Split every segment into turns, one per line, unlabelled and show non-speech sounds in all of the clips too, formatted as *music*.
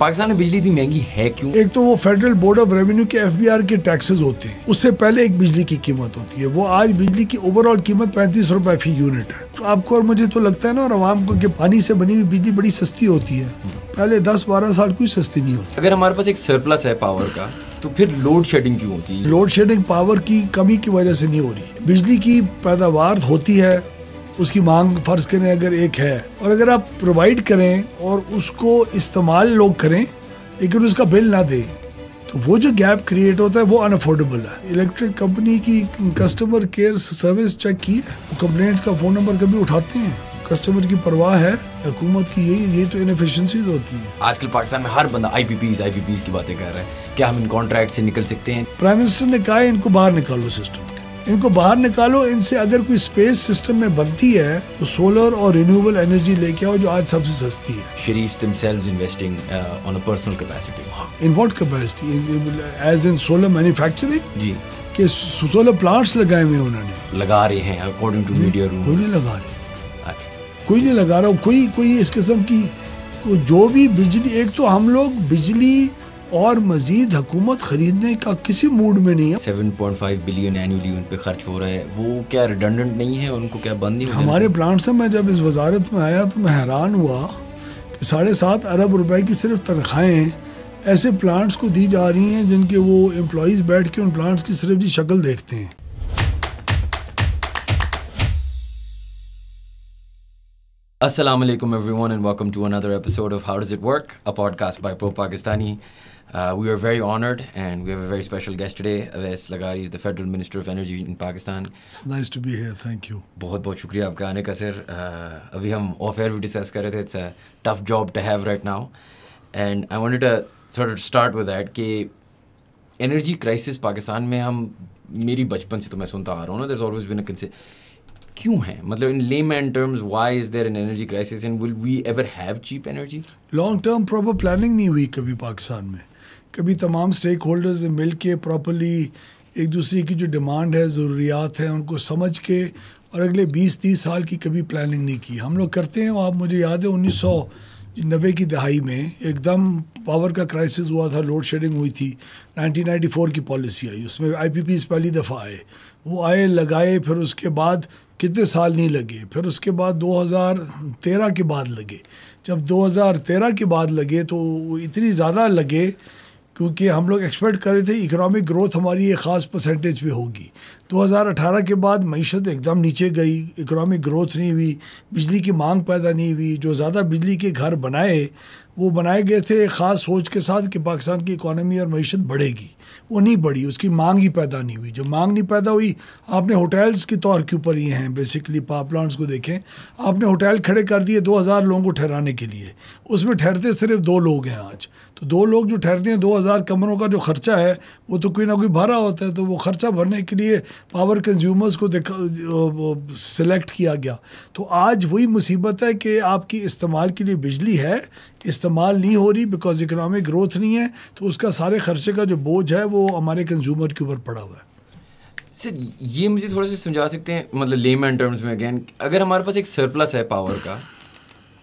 पाकिस्तान में बिजली इतनी महंगी है क्यों
एक तो वो फेडरल बोर्ड ऑफ रेवेन्यू के एफ के टैक्सेस होते हैं उससे पहले एक बिजली की कीमत होती है वो आज बिजली की ओवरऑल कीमत पैंतीस रुपए फी यूनिट है तो आपको और मुझे तो लगता है ना और आवाम को कि पानी से बनी हुई बिजली बड़ी सस्ती होती है पहले दस बारह साल कोई सस्ती नहीं होती
अगर हमारे पास एक सरप्लस है पावर का तो फिर लोड शेडिंग क्यों होती है
लोड शेडिंग पावर की कमी की वजह से नहीं हो रही बिजली की पैदावार होती है उसकी मांग फ़र्ज करें अगर एक है और अगर आप प्रोवाइड करें और उसको इस्तेमाल लोग करें लेकिन उसका बिल ना दें तो वो जो गैप क्रिएट होता है वो अनअफोर्डेबल है इलेक्ट्रिक कंपनी की कस्टमर केयर सर्विस चेक की है कंप्लेंट्स का फ़ोन नंबर कभी उठाते हैं कस्टमर की परवाह है हुकूमत की यही ये तो इनफिशेंसीज होती है
आजकल पाकिस्तान में हर बंदा आईपीपीज आईपीपीज की बातें कर रहा है क्या हम इन कॉन्ट्रैक्ट से निकल सकते हैं
प्राइम मिनिस्टर ने कहा इनको बाहर निकालो सिस्टम इनको बाहर निकालो इनसे अगर कोई स्पेस सिस्टम में बनती है तो सोलर और रिन्यूएबल एनर्जी लेके आओ जो आज सबसे सस्ती है Sharif themselves investing on a personal capacity in what capacity as in solar manufacturing जी के सोलर प्लांट्स लगाए हुए उन्होंने लगा रहे हैं अकॉर्डिंग टू मीडिया रूम कोई नहीं लगा रहे अच्छा कोई नहीं लगा रहा कोई कोई इस किस्म की जो भी बिजली एक तो हम लोग बिजली और मजीद हुकूमत खरीदने का किसी मूड में नहीं है
7.5 बिलियन एनुअली उन पे खर्च हो रहा है वो क्या रिडंडेंट नहीं है उनको क्या बंद नहीं हमारे
प्लांट से मैं जब इस वजारत में आया तो मैं हैरान हुआ कि साढ़े सात अरब रुपए की सिर्फ तनख्वाहें ऐसे प्लांट्स को दी जा रही हैं जिनके वो एम्प्लॉज बैठ के उन प्लांट्स की सिर्फ जी शक्ल देखते हैं
Assalamu alaikum everyone and welcome to another episode of How Does It Work, a podcast by Pro Pakistani. Uh, we are very honored and we have a very special guest today. Aves Lagari is the Federal Minister of Energy in Pakistan.
It's nice to be here. Thank you.
Bohut bohut shukriya aapka abhi hum off discuss kar rahe the. It's a tough job to have right now. And I wanted to sort of start with that ki energy crisis Pakistan mein hum meri bachpan se to main sunta aa there's always been a concern. क्यों है मतलब in layman terms why is there an energy crisis and will we ever have cheap energy
long term proper planning नहीं हुई कभी पाकिस्तान में कभी तमाम stake holders मिल के प्रॉपरली एक दूसरे की जो डिमांड है ज़रूरियात हैं उनको समझ के और अगले 20-30 साल की कभी प्लानिंग नहीं की हम लोग करते हैं आप मुझे याद है उन्नीस नब्बे की दहाई में एकदम पावर का क्राइसिस हुआ था लोड शेडिंग हुई थी 1994 की पॉलिसी आई उसमें आई पहली दफ़ा आए वो आए लगाए फिर उसके बाद कितने साल नहीं लगे फिर उसके बाद 2013 के बाद लगे जब 2013 के बाद लगे तो इतनी ज़्यादा लगे क्योंकि हम लोग एक्सपेक्ट कर रहे थे इकोनॉमिक ग्रोथ हमारी एक ख़ास परसेंटेज पे होगी 2018 के बाद मीशत एकदम नीचे गई इकोनॉमिक ग्रोथ नहीं हुई बिजली की मांग पैदा नहीं हुई जो ज़्यादा बिजली के घर बनाए वो बनाए गए थे एक ख़ास सोच के साथ कि पाकिस्तान की इकोनॉमी और मीशत बढ़ेगी वो नहीं बढ़ी उसकी मांग ही पैदा नहीं हुई जो मांग नहीं पैदा हुई आपने होटल्स के तौर के ऊपर ये हैं बेसिकली पावर प्लांट्स को देखें आपने होटल खड़े कर दिए 2000 लोगों को ठहराने के लिए उसमें ठहरते सिर्फ दो लोग हैं आज तो दो लोग जो ठहरते हैं 2000 कमरों का जो खर्चा है वो तो कोई ना कोई भरा होता है तो वो खर्चा भरने के लिए पावर कंज्यूमर्स को सिलेक्ट किया गया तो आज वही मुसीबत है कि आपकी इस्तेमाल के लिए बिजली है इस्तेमाल नहीं हो रही बिकॉज इकनॉमिक ग्रोथ नहीं है तो उसका सारे खर्चे का जो बोझ है है वो हमारे कंज्यूमर के ऊपर पड़ा हुआ है
सर ये मुझे थोड़ा सा समझा सकते हैं मतलब एंड टर्म्स में अगेन अगर हमारे पास एक सरप्लस है पावर का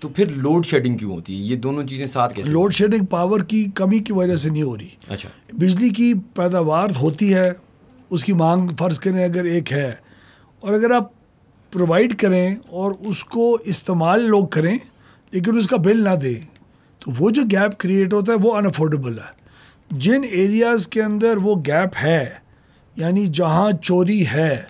तो फिर लोड शेडिंग क्यों होती है ये दोनों चीज़ें साथ कैसे लोड
शेडिंग पावर की कमी की वजह से नहीं हो रही अच्छा बिजली की पैदावार होती है उसकी मांग फ़र्ज़ करें अगर एक है और अगर आप प्रोवाइड करें और उसको इस्तेमाल लोग करें लेकिन उसका बिल ना दें तो वो जो गैप क्रिएट होता है वो अनअफोर्डेबल है जिन एरियाज़ के अंदर वो गैप है यानी जहाँ चोरी है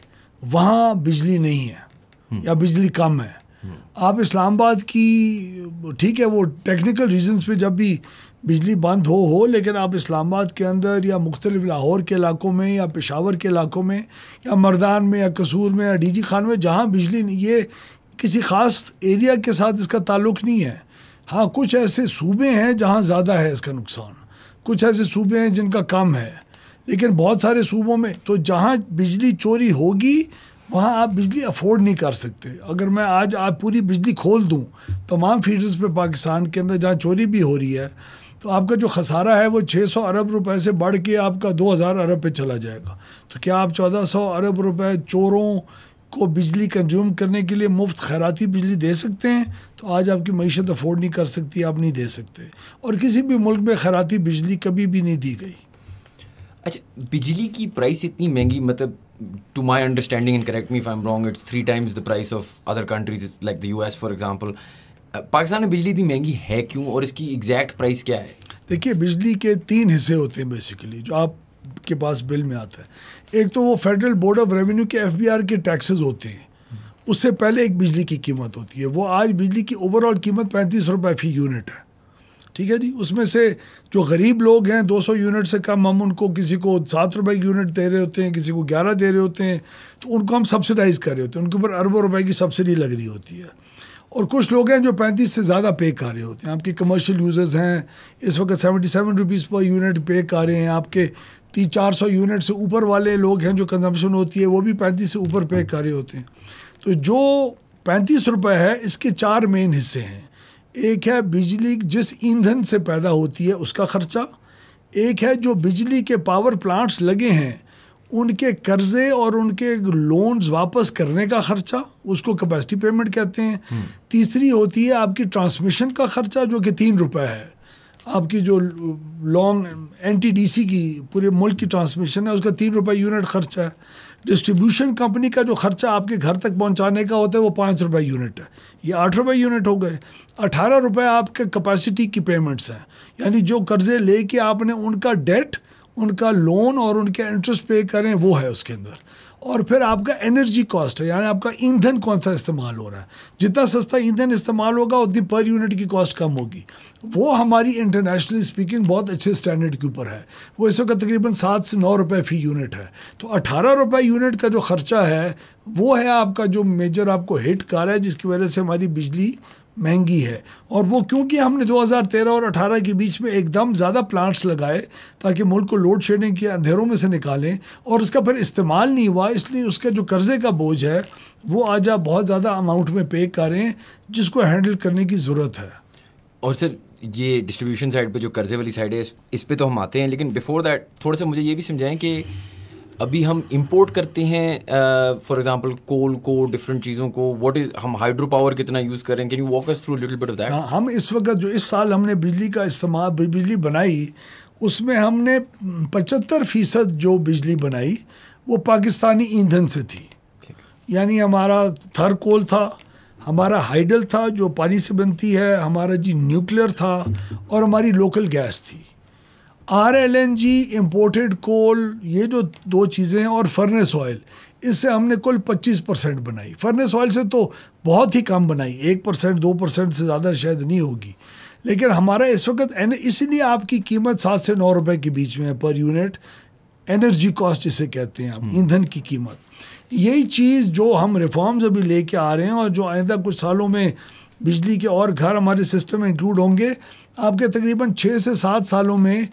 वहाँ बिजली नहीं है हम्म। या बिजली कम है हम्म। आप इस्लामाबाद की ठीक है वो टेक्निकल रीजंस पे जब भी बिजली बंद हो हो लेकिन आप इस्लामाबाद के अंदर या मुख्तलिफ लाहौर के इलाकों में या पेशावर के इलाकों में या मर्दान में या कसूर में या डीजी खान में जहाँ बिजली नहीं ये किसी ख़ास एरिया के साथ इसका ताल्लुक नहीं है हाँ कुछ ऐसे सूबे हैं जहाँ ज़्यादा है इसका नुकसान कुछ ऐसे सूबे हैं जिनका कम है लेकिन बहुत सारे सूबों में तो जहाँ बिजली चोरी होगी वहाँ आप बिजली अफोर्ड नहीं कर सकते अगर मैं आज आप पूरी बिजली खोल दूँ तमाम फीडर्स पे पाकिस्तान के अंदर जहाँ चोरी भी हो रही है तो आपका जो खसारा है वो 600 अरब रुपए से बढ़ के आपका 2000 अरब पे चला जाएगा तो क्या आप 1400 अरब रुपए चोरों को बिजली कंज्यूम करने के लिए मुफ्त खैराती बिजली दे सकते हैं तो आज आपकी मीशत अफोर्ड नहीं कर सकती आप नहीं दे सकते और किसी भी मुल्क में खैराती बिजली कभी भी नहीं दी गई अच्छा बिजली की प्राइस इतनी
महंगी मतलब to my understanding and correct I am wrong it's three times the price of other countries like the U S for example Pakistan में बिजली इतनी महंगी है क्यों और इसकी एग्जैक्ट प्राइस क्या है
देखिए बिजली के तीन हिस्से होते हैं बेसिकली जो आपके पास बिल में आता है एक तो वो फेडरल बोर्ड ऑफ रेवेन्यू के एफबीआर के टैक्सेस होते हैं उससे पहले एक बिजली की कीमत होती है वो आज बिजली की ओवरऑल कीमत पैंतीस रुपये फी यूनिट है ठीक है जी उसमें से जो गरीब लोग हैं 200 यूनिट से कम हम उनको किसी को सात रुपए यूनिट दे रहे होते हैं किसी को ग्यारह दे रहे होते हैं तो उनको हम सब्सिडाइज़ कर रहे होते हैं उनके ऊपर अरबों रुपए की सब्सिडी लग रही होती है और कुछ लोग हैं जो पैंतीस से ज़्यादा पे कर रहे होते हैं आपके कमर्शियल यूज़र्स हैं इस वक्त सेवेंटी सेवन रुपीज़ पर यूनिट पे कर रहे हैं आपके तीन चार सौ यूनिट से ऊपर वाले लोग हैं जो कंजम्पशन होती है वो भी पैंतीस से ऊपर पे कर रहे होते हैं तो जो पैंतीस रुपये है इसके चार मेन हिस्से हैं एक है बिजली जिस ईंधन से पैदा होती है उसका ख़र्चा एक है जो बिजली के पावर प्लांट्स लगे हैं उनके कर्ज़े और उनके लोन्स वापस करने का ख़र्चा उसको कैपेसिटी पेमेंट कहते हैं हम्म। तीसरी होती है आपकी ट्रांसमिशन का ख़र्चा जो कि तीन रुपये है आपकी जो लॉन्ग एनटीडीसी की पूरे मुल्क की ट्रांसमिशन है उसका तीन रुपये यूनिट खर्चा है डिस्ट्रीब्यूशन कंपनी का जो खर्चा आपके घर तक पहुंचाने का होता है वो पाँच रुपये यूनिट है ये आठ रुपये यूनिट हो गए अठारह रुपये आपके कैपेसिटी की पेमेंट्स हैं यानी जो कर्ज़े लेके आपने उनका डेट उनका लोन और उनके इंटरेस्ट पे करें वो है उसके अंदर और फिर आपका एनर्जी कॉस्ट है यानी आपका ईंधन कौन सा इस्तेमाल हो रहा है जितना सस्ता ईंधन इस्तेमाल होगा उतनी पर यूनिट की कॉस्ट कम होगी वो हमारी इंटरनेशनली स्पीकिंग बहुत अच्छे स्टैंडर्ड के ऊपर है वो इस वक्त तकरीबन सात से नौ रुपये फ़ी यूनिट है तो अठारह रुपये यूनिट का जो ख़र्चा है वो है आपका जो मेजर आपको हिट कर रहा है जिसकी वजह से हमारी बिजली महंगी है और वो क्योंकि हमने 2013 और 18 के बीच में एकदम ज़्यादा प्लांट्स लगाए ताकि मुल्क को लोड शेडिंग के अंधेरों में से निकालें और उसका फिर इस्तेमाल नहीं हुआ इसलिए उसका जो कर्ज़े का बोझ है वो आज आप बहुत ज़्यादा अमाउंट में पे करें जिसको हैंडल करने की ज़रूरत है
और सर ये डिस्ट्रीब्यूशन साइड पर जो कर्ज़े वाली साइड है इस, इस पर तो हम आते हैं लेकिन बिफोर दैट थोड़ा सा मुझे ये भी समझाएं कि अभी हम इम्पोर्ट करते हैं फॉर एग्जांपल कोल को डिफरेंट चीज़ों को व्हाट इज हम हाइड्रो पावर कितना यूज़ कर रहे हैं can you walk us through little bit of that
हम इस वक्त जो इस साल हमने बिजली का इस्तेमाल बिजली बनाई उसमें हमने पचहत्तर फीसद जो बिजली बनाई वो पाकिस्तानी ईंधन से थी यानी हमारा थर कोल था हमारा हाइडल था जो पानी से बनती है हमारा जी न्यूक्लियर था और हमारी लोकल गैस थी R L N G imported coal ये जो दो चीज़ें हैं और फर्नेस ऑयल इससे हमने कुल 25 परसेंट बनाई फर्नेस ऑयल से तो बहुत ही कम बनाई एक परसेंट दो परसेंट से ज़्यादा शायद नहीं होगी लेकिन हमारा इस वक्त इसलिए आपकी कीमत सात से नौ रुपए के बीच में है पर यूनिट एनर्जी कॉस्ट जिसे कहते हैं आप हम्म। ईंधन की कीमत यही चीज़ जो हम रिफॉर्म्स अभी लेके आ रहे हैं और जो आइंदा कुछ सालों में बिजली के और घर हमारे सिस्टम में इंक्लूड होंगे आपके तकरीबन छः से सात सालों में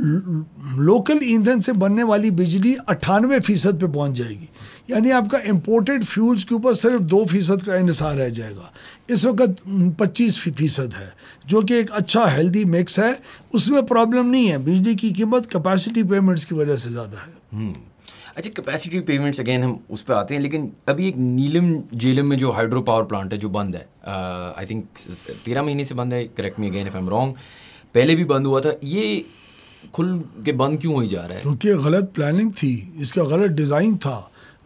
लोकल ईंधन से बनने वाली बिजली अट्ठानवे फ़ीसद पर पहुँच जाएगी यानी आपका इम्पोर्टेड फ्यूल्स के ऊपर सिर्फ दो फ़ीसद का इसार रह जाएगा इस वक्त पच्चीस फ़ीसद है जो कि एक अच्छा हेल्दी मिक्स है उसमें प्रॉब्लम नहीं है बिजली की कीमत कैपेसिटी पेमेंट्स की वजह से ज़्यादा है हम्म। अच्छा
कैपेसिटी पेमेंट्स अगेन हम उस पर आते हैं लेकिन अभी एक नीलम जेलम में जो हाइड्रो पावर प्लांट है जो बंद है आई थिंक तेरह महीने से बंद है correct me again if I am wrong पहले भी बंद हुआ था ये खुल के बंद क्यों हो जा रहा है
क्योंकि गलत प्लानिंग थी इसका गलत डिज़ाइन था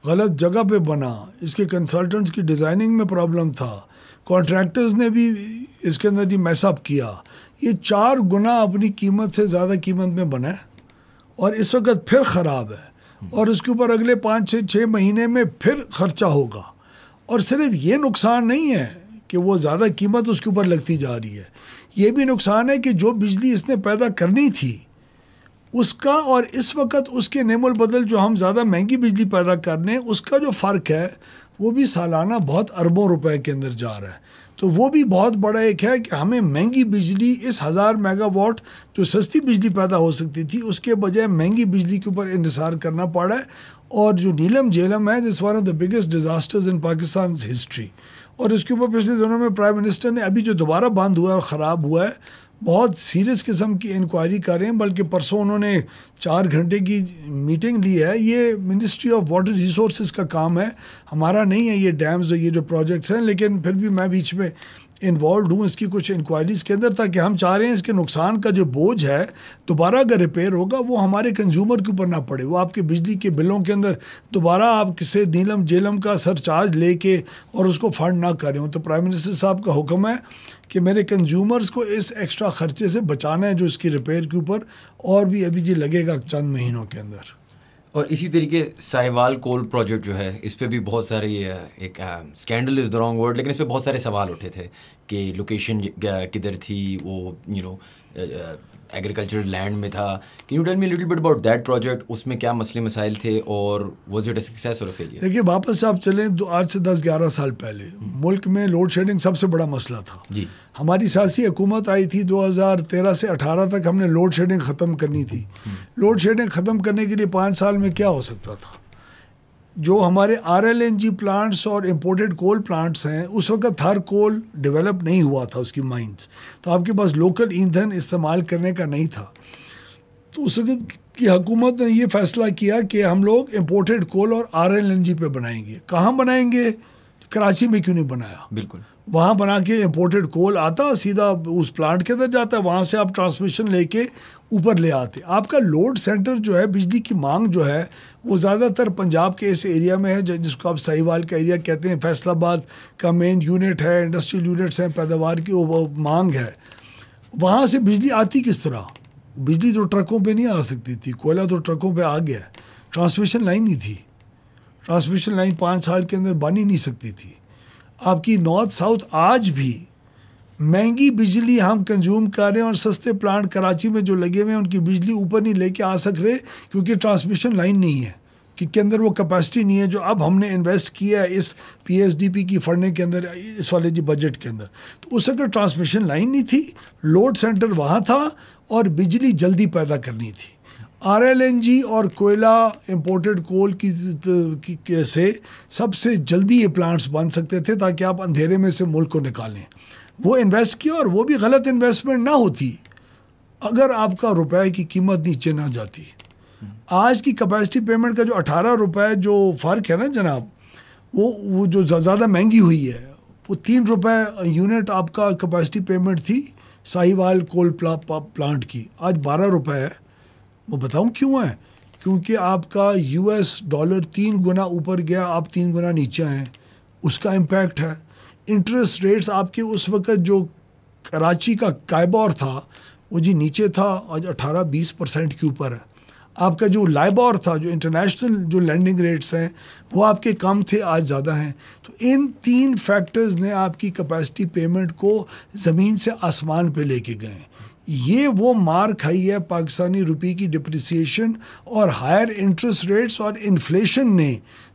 गलत जगह पे बना इसके कंसल्टेंट्स की डिज़ाइनिंग में प्रॉब्लम था कॉन्ट्रैक्टर्स ने भी इसके अंदर जी मैसअप किया ये चार गुना अपनी कीमत से ज़्यादा कीमत में बना है और इस वक्त फिर ख़राब है और उसके ऊपर अगले पाँच से छः महीने में फिर ख़र्चा होगा और सिर्फ ये नुकसान नहीं है कि वो ज़्यादा कीमत उसके ऊपर लगती जा रही है ये भी नुकसान है कि जो बिजली इसने पैदा करनी थी उसका और इस वक्त उसके नेमल बदल जो हम ज़्यादा महंगी बिजली पैदा कर रहे हैं उसका जो फ़र्क है वो भी सालाना बहुत अरबों रुपए के अंदर जा रहा है तो वो भी बहुत बड़ा एक है कि हमें महंगी बिजली इस हज़ार मेगावाट जो सस्ती बिजली पैदा हो सकती थी उसके बजाय महंगी बिजली के ऊपर इंसार करना पड़ा है और जो नीलम झेलम है this one of the biggest disasters in Pakistan history और इसके ऊपर पिछले दिनों में प्राइम मिनिस्टर ने अभी जो दोबारा बंद हुआ और ख़राब हुआ है बहुत सीरियस किस्म की इंक्वायरी करें बल्कि परसों उन्होंने चार घंटे की मीटिंग ली है ये मिनिस्ट्री ऑफ वाटर रिसोर्स का काम है हमारा नहीं है ये डैम्स और ये जो प्रोजेक्ट्स हैं लेकिन फिर भी मैं बीच में इन्वॉल्व हूँ इसकी कुछ इंक्वायरीज़ के अंदर ताकि हम चाह रहे हैं इसके नुकसान का जो बोझ है दोबारा अगर रिपेयर होगा वो हमारे कंज्यूमर के ऊपर ना पड़े वो आपके बिजली के बिलों के अंदर दोबारा आप किसी नीलम जेलम का सरचार्ज ले के और उसको फंड ना करें तो प्राइम मिनिस्टर साहब का हुक्म है कि मेरे कंज्यूमर्स को इस एक्स्ट्रा ख़र्चे से बचाना है जो इसकी रिपेयर के ऊपर और भी अभी जी लगेगा चंद महीनों के अंदर
और इसी तरीके साहिवाल कोल प्रोजेक्ट जो है इस पर भी बहुत सारे एक scandal is the wrong word लेकिन इस पर बहुत सारे सवाल उठे थे कि लोकेशन किधर थी वो you you know know, agricultural land में था can you tell me little bit about that project उसमें क्या मसले मसाइल थे और वाज इट सक्सेस और फेलियर
देखिए वापस आप चलें तो आज से दस ग्यारह साल पहले हम्म. मुल्क में लोड शेडिंग सबसे बड़ा मसला था जी हमारी सियासी हुकूमत आई थी 2013 से 18 तक हमने लोड शेडिंग ख़त्म करनी थी लोड शेडिंग ख़त्म करने के लिए पाँच साल में क्या हो सकता था जो हमारे R L N G plants और इम्पोर्टेड कोल प्लांट्स हैं उस वक्त हर कोल डेवलप नहीं हुआ था उसकी माइंस तो आपके पास लोकल ईंधन इस्तेमाल करने का नहीं था तो उस वक्त की हुकूमत ने ये फैसला किया कि हम लोग इम्पोर्टेड कोल और आर एल एन जी पे बनाएंगे कहाँ बनाएंगे कराची में क्यों नहीं बनाया बिल्कुल वहाँ बना के इम्पोर्टेड कोल आता सीधा उस प्लांट के अंदर जाता है वहाँ से आप ट्रांसमिशन लेके ऊपर ले आते आपका लोड सेंटर जो है बिजली की मांग जो है वो ज़्यादातर पंजाब के इस एरिया में है जिसको आप साहिवाल का एरिया कहते हैं फैसलाबाद का मेन यूनिट है इंडस्ट्रियल यूनिट्स हैं पैदावार की वो मांग है वहाँ से बिजली आती किस तरह बिजली तो ट्रकों पे नहीं आ सकती थी कोयला तो ट्रकों पे आ गया ट्रांसमिशन लाइन नहीं थी ट्रांसमिशन लाइन पाँच साल के अंदर बन ही नहीं सकती थी आपकी नॉर्थ साउथ आज भी महंगी बिजली हम कंज्यूम कर रहे हैं और सस्ते प्लांट कराची में जो लगे हुए हैं उनकी बिजली ऊपर नहीं लेके आ सक रहे क्योंकि ट्रांसमिशन लाइन नहीं है कि के अंदर वो कैपेसिटी नहीं है जो अब हमने इन्वेस्ट किया है इस पीएसडीपी की फंडने के अंदर इस वाले जी बजट के अंदर तो उस अगर ट्रांसमिशन लाइन नहीं थी लोड सेंटर वहाँ था और बिजली जल्दी पैदा करनी थी आर और कोयला इम्पोर्टेड कोल की, की, की से सबसे जल्दी ये प्लांट्स बन सकते थे ताकि आप अंधेरे में से मुल्क को निकालें वो इन्वेस्ट किया और वो भी गलत इन्वेस्टमेंट ना होती अगर आपका रुपए की कीमत नीचे ना जाती आज की कैपेसिटी पेमेंट का जो अठारह रुपए जो फ़र्क है ना जनाब वो वो जो ज़्यादा महंगी हुई है वो तीन रुपए यूनिट आपका कैपेसिटी पेमेंट थी साहिवाल कोल प्ला, प्लांट की आज बारह रुपए है वो बताऊँ क्यों है क्योंकि आपका यूएस डॉलर तीन गुना ऊपर गया आप तीन गुना नीचे हैं उसका इम्पैक्ट है इंटरेस्ट रेट्स आपके उस वक्त जो कराची का कायबॉर था वो जी नीचे था आज 18-20 परसेंट के ऊपर है आपका जो लाइबॉर था जो इंटरनेशनल जो लैंडिंग रेट्स हैं वो आपके कम थे आज ज़्यादा हैं तो इन तीन फैक्टर्स ने आपकी कैपेसिटी पेमेंट को ज़मीन से आसमान पे लेके गए ये वो मार खाई है पाकिस्तानी रुपये की डिप्रिसिएशन और हायर इंटरेस्ट रेट्स और इन्फ्लेशन ने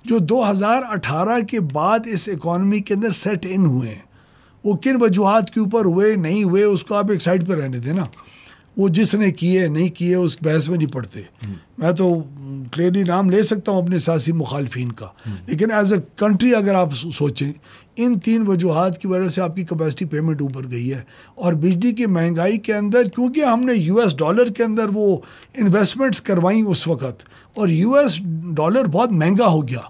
जो 2018 के बाद इस इकोनॉमी के अंदर सेट इन हुए हैं वो किन वजूहत के ऊपर हुए नहीं हुए उसको आप एक साइड पर रहने ना वो जिसने किए नहीं किए उस बहस में नहीं पड़ते मैं तो क्लियरली नाम ले सकता हूँ अपने सियासी मुखालफन का लेकिन एज अ कंट्री अगर आप सोचें इन तीन वजूहत की वजह से आपकी कैपेसिटी पेमेंट ऊपर गई है और बिजली की महंगाई के अंदर क्योंकि हमने यूएस डॉलर के अंदर वो इन्वेस्टमेंट्स करवाई उस वक्त और यूएस डॉलर बहुत महंगा हो गया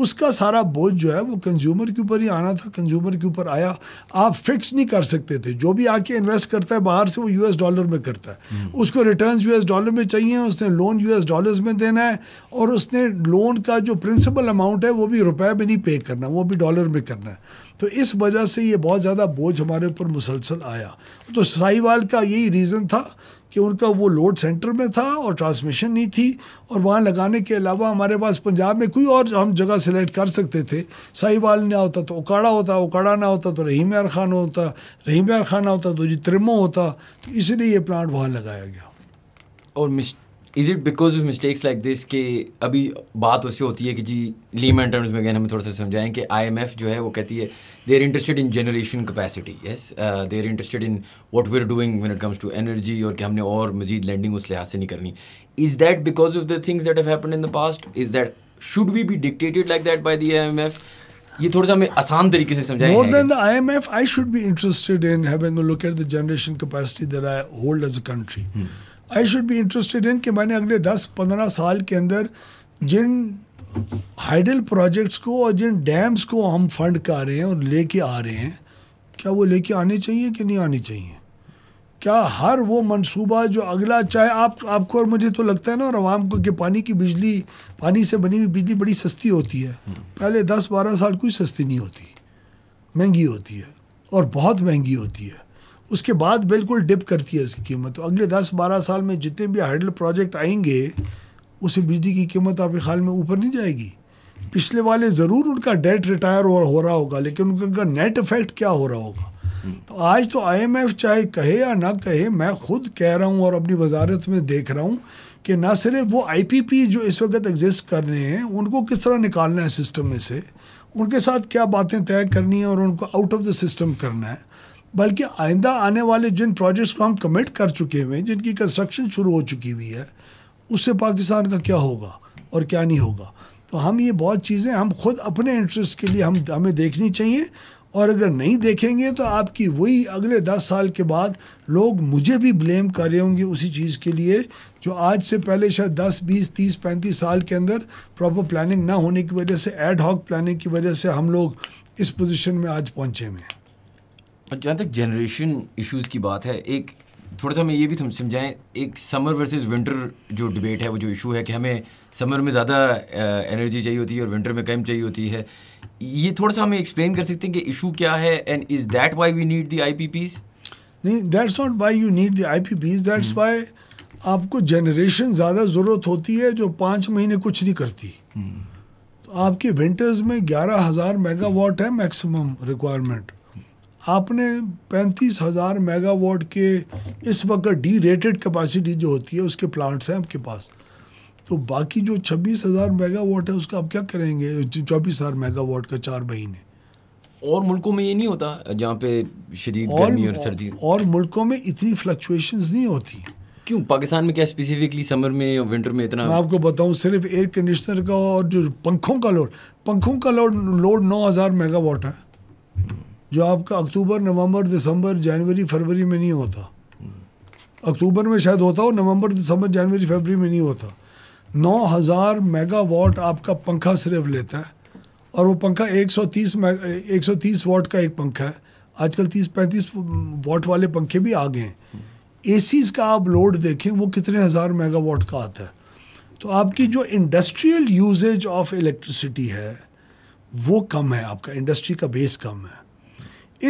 उसका सारा बोझ जो है वो कंज्यूमर के ऊपर ही आना था कंज्यूमर के ऊपर आया आप फिक्स नहीं कर सकते थे जो भी आके इन्वेस्ट करता है बाहर से वो यूएस डॉलर में करता है हम्म। उसको रिटर्न यूएस डॉलर में चाहिए उसने लोन यूएस डॉलर में देना है और उसने लोन का जो प्रिंसिपल अमाउंट है वो भी रुपये में नहीं पे करना वो भी डॉलर में करना है तो इस वजह से ये बहुत ज़्यादा बोझ हमारे ऊपर मुसलसल आया तो साहिवाल का यही रीज़न था कि उनका वो लोड सेंटर में था और ट्रांसमिशन नहीं थी और वहाँ लगाने के अलावा हमारे पास पंजाब में कोई और हम जगह सेलेक्ट कर सकते थे साहिबाल ना होता तो ओकाड़ा होता ओकाड़ा ना होता तो रहीम यार खान होता रहीम यार खाना होता तो जी त्रिमो होता तो इसलिए ये प्लांट वहाँ लगाया गया
और miss is it because of mistakes like this कि अभी बात उससे होती है कि जी लीमन टर्म्स में गए हमें थोड़ा सा समझाएं कि आई एम एफ जो है वो कहती है they are interested in generation capacity yes they are interested in what we are doing when it comes to energy और कि हमने और मजीद लैंडिंग उस लिहाज से नहीं करनी is that because of the things that have in the past is that should we be dictated like that by the I M F ये थोड़ा सा हमें आसान तरीके से समझाएं more than the
IMF I should be interested in having a look at the generation capacity that I hold as a country I should be interested in कि मैंने अगले दस पंद्रह साल के अंदर जिन हाइडल प्रोजेक्ट्स को और जिन डैम्स को हम फंड कर रहे हैं और लेके आ रहे हैं क्या वो लेके आने चाहिए कि नहीं आने चाहिए क्या हर वो मंसूबा जो अगला चाहे आप आपको और मुझे तो लगता है ना और आवाम को कि पानी की बिजली पानी से बनी हुई बिजली बड़ी सस्ती होती है पहले दस बारह साल कोई सस्ती नहीं होती महंगी होती है और बहुत महंगी होती है उसके बाद बिल्कुल डिप करती है उसकी कीमत तो अगले दस बारह साल में जितने भी हाइडल प्रोजेक्ट आएंगे उसे बिजली की कीमत आपके ख्याल में ऊपर नहीं जाएगी पिछले वाले ज़रूर उनका डेट रिटायर हो, हो रहा होगा लेकिन उनका नेट इफेक्ट क्या हो रहा होगा हम्म। तो आज तो आईएमएफ चाहे कहे या ना कहे मैं खुद कह रहा हूँ और अपनी वजारत में देख रहा हूँ कि ना सिर्फ वो आईपीपी जो इस वक्त एग्जिस्ट कर रहे हैं उनको किस तरह निकालना है सिस्टम में से उनके साथ क्या बातें तय करनी है और उनको आउट ऑफ द सिस्टम करना है बल्कि आइंदा आने वाले जिन प्रोजेक्ट्स को हम कमिट कर चुके हुए हैं जिनकी कंस्ट्रक्शन शुरू हो चुकी हुई है उससे पाकिस्तान का क्या होगा और क्या नहीं होगा तो हम ये बहुत चीज़ें हम खुद अपने इंटरेस्ट के लिए हम हमें देखनी चाहिए और अगर नहीं देखेंगे तो आपकी वही अगले दस साल के बाद लोग मुझे भी ब्लेम कर रहे होंगे उसी चीज़ के लिए जो आज से पहले शायद दस बीस तीस पैंतीस साल के अंदर प्रॉपर प्लानिंग ना होने की वजह से एड हॉक प्लानिंग की वजह से हम लोग इस पोजीशन में आज पहुंचे हुए हैं
जहाँ तक जनरेशन इश्यूज की बात है एक थोड़ा सा मैं ये भी समझाएं एक समर वर्सेस विंटर जो डिबेट है वो जो इशू है कि हमें समर में ज़्यादा एनर्जी चाहिए होती है और विंटर में कम चाहिए होती है ये थोड़ा सा हमें एक्सप्लेन कर सकते हैं कि इशू क्या है and is that why we need the I P Ps
नहीं that's not why you need the I P Ps that's why आपको जनरेशन ज़्यादा ज़रूरत होती है जो पाँच महीने कुछ नहीं करती hmm. तो आपके विंटर्स में ग्यारह हज़ार मेगावाट है मैक्सिमम रिक्वायरमेंट आपने पैंतीस हज़ार मेगावाट के इस वक्त डी रेटेड कैपेसिटी जो होती है उसके प्लांट्स हैं आपके पास तो बाकी जो छब्बीस हज़ार मेगावाट है उसका आप क्या करेंगे चौबीस हज़ार मेगावाट का चार महीने
और मुल्कों में ये नहीं होता जहाँ पे शरीर गर्मी और सर्दी
और मुल्कों में इतनी फ्लक्चुएशंस नहीं होती
क्यों पाकिस्तान में क्या स्पेसिफिकली समर में या विंटर में इतना मैं आपको
बताऊं सिर्फ एयर कंडीशनर का और जो पंखों का लोड पंखों का लोड लोड नौ हज़ार मेगावाट है जो आपका अक्टूबर नवंबर दिसंबर जनवरी फरवरी में नहीं होता अक्टूबर में शायद होता हो नवंबर दिसंबर जनवरी फरवरी में नहीं होता नौ हज़ार मेगावाट आपका पंखा सिर्फ लेता है और वो पंखा 130 तीस वाट का एक पंखा है आजकल 30 35 वाट वाले पंखे भी आ गए हैं सीज़ का आप लोड देखें वो कितने हज़ार मेगावाट का आता है तो आपकी जो इंडस्ट्रियल यूजेज ऑफ इलेक्ट्रिसिटी है वो कम है आपका इंडस्ट्री का बेस कम है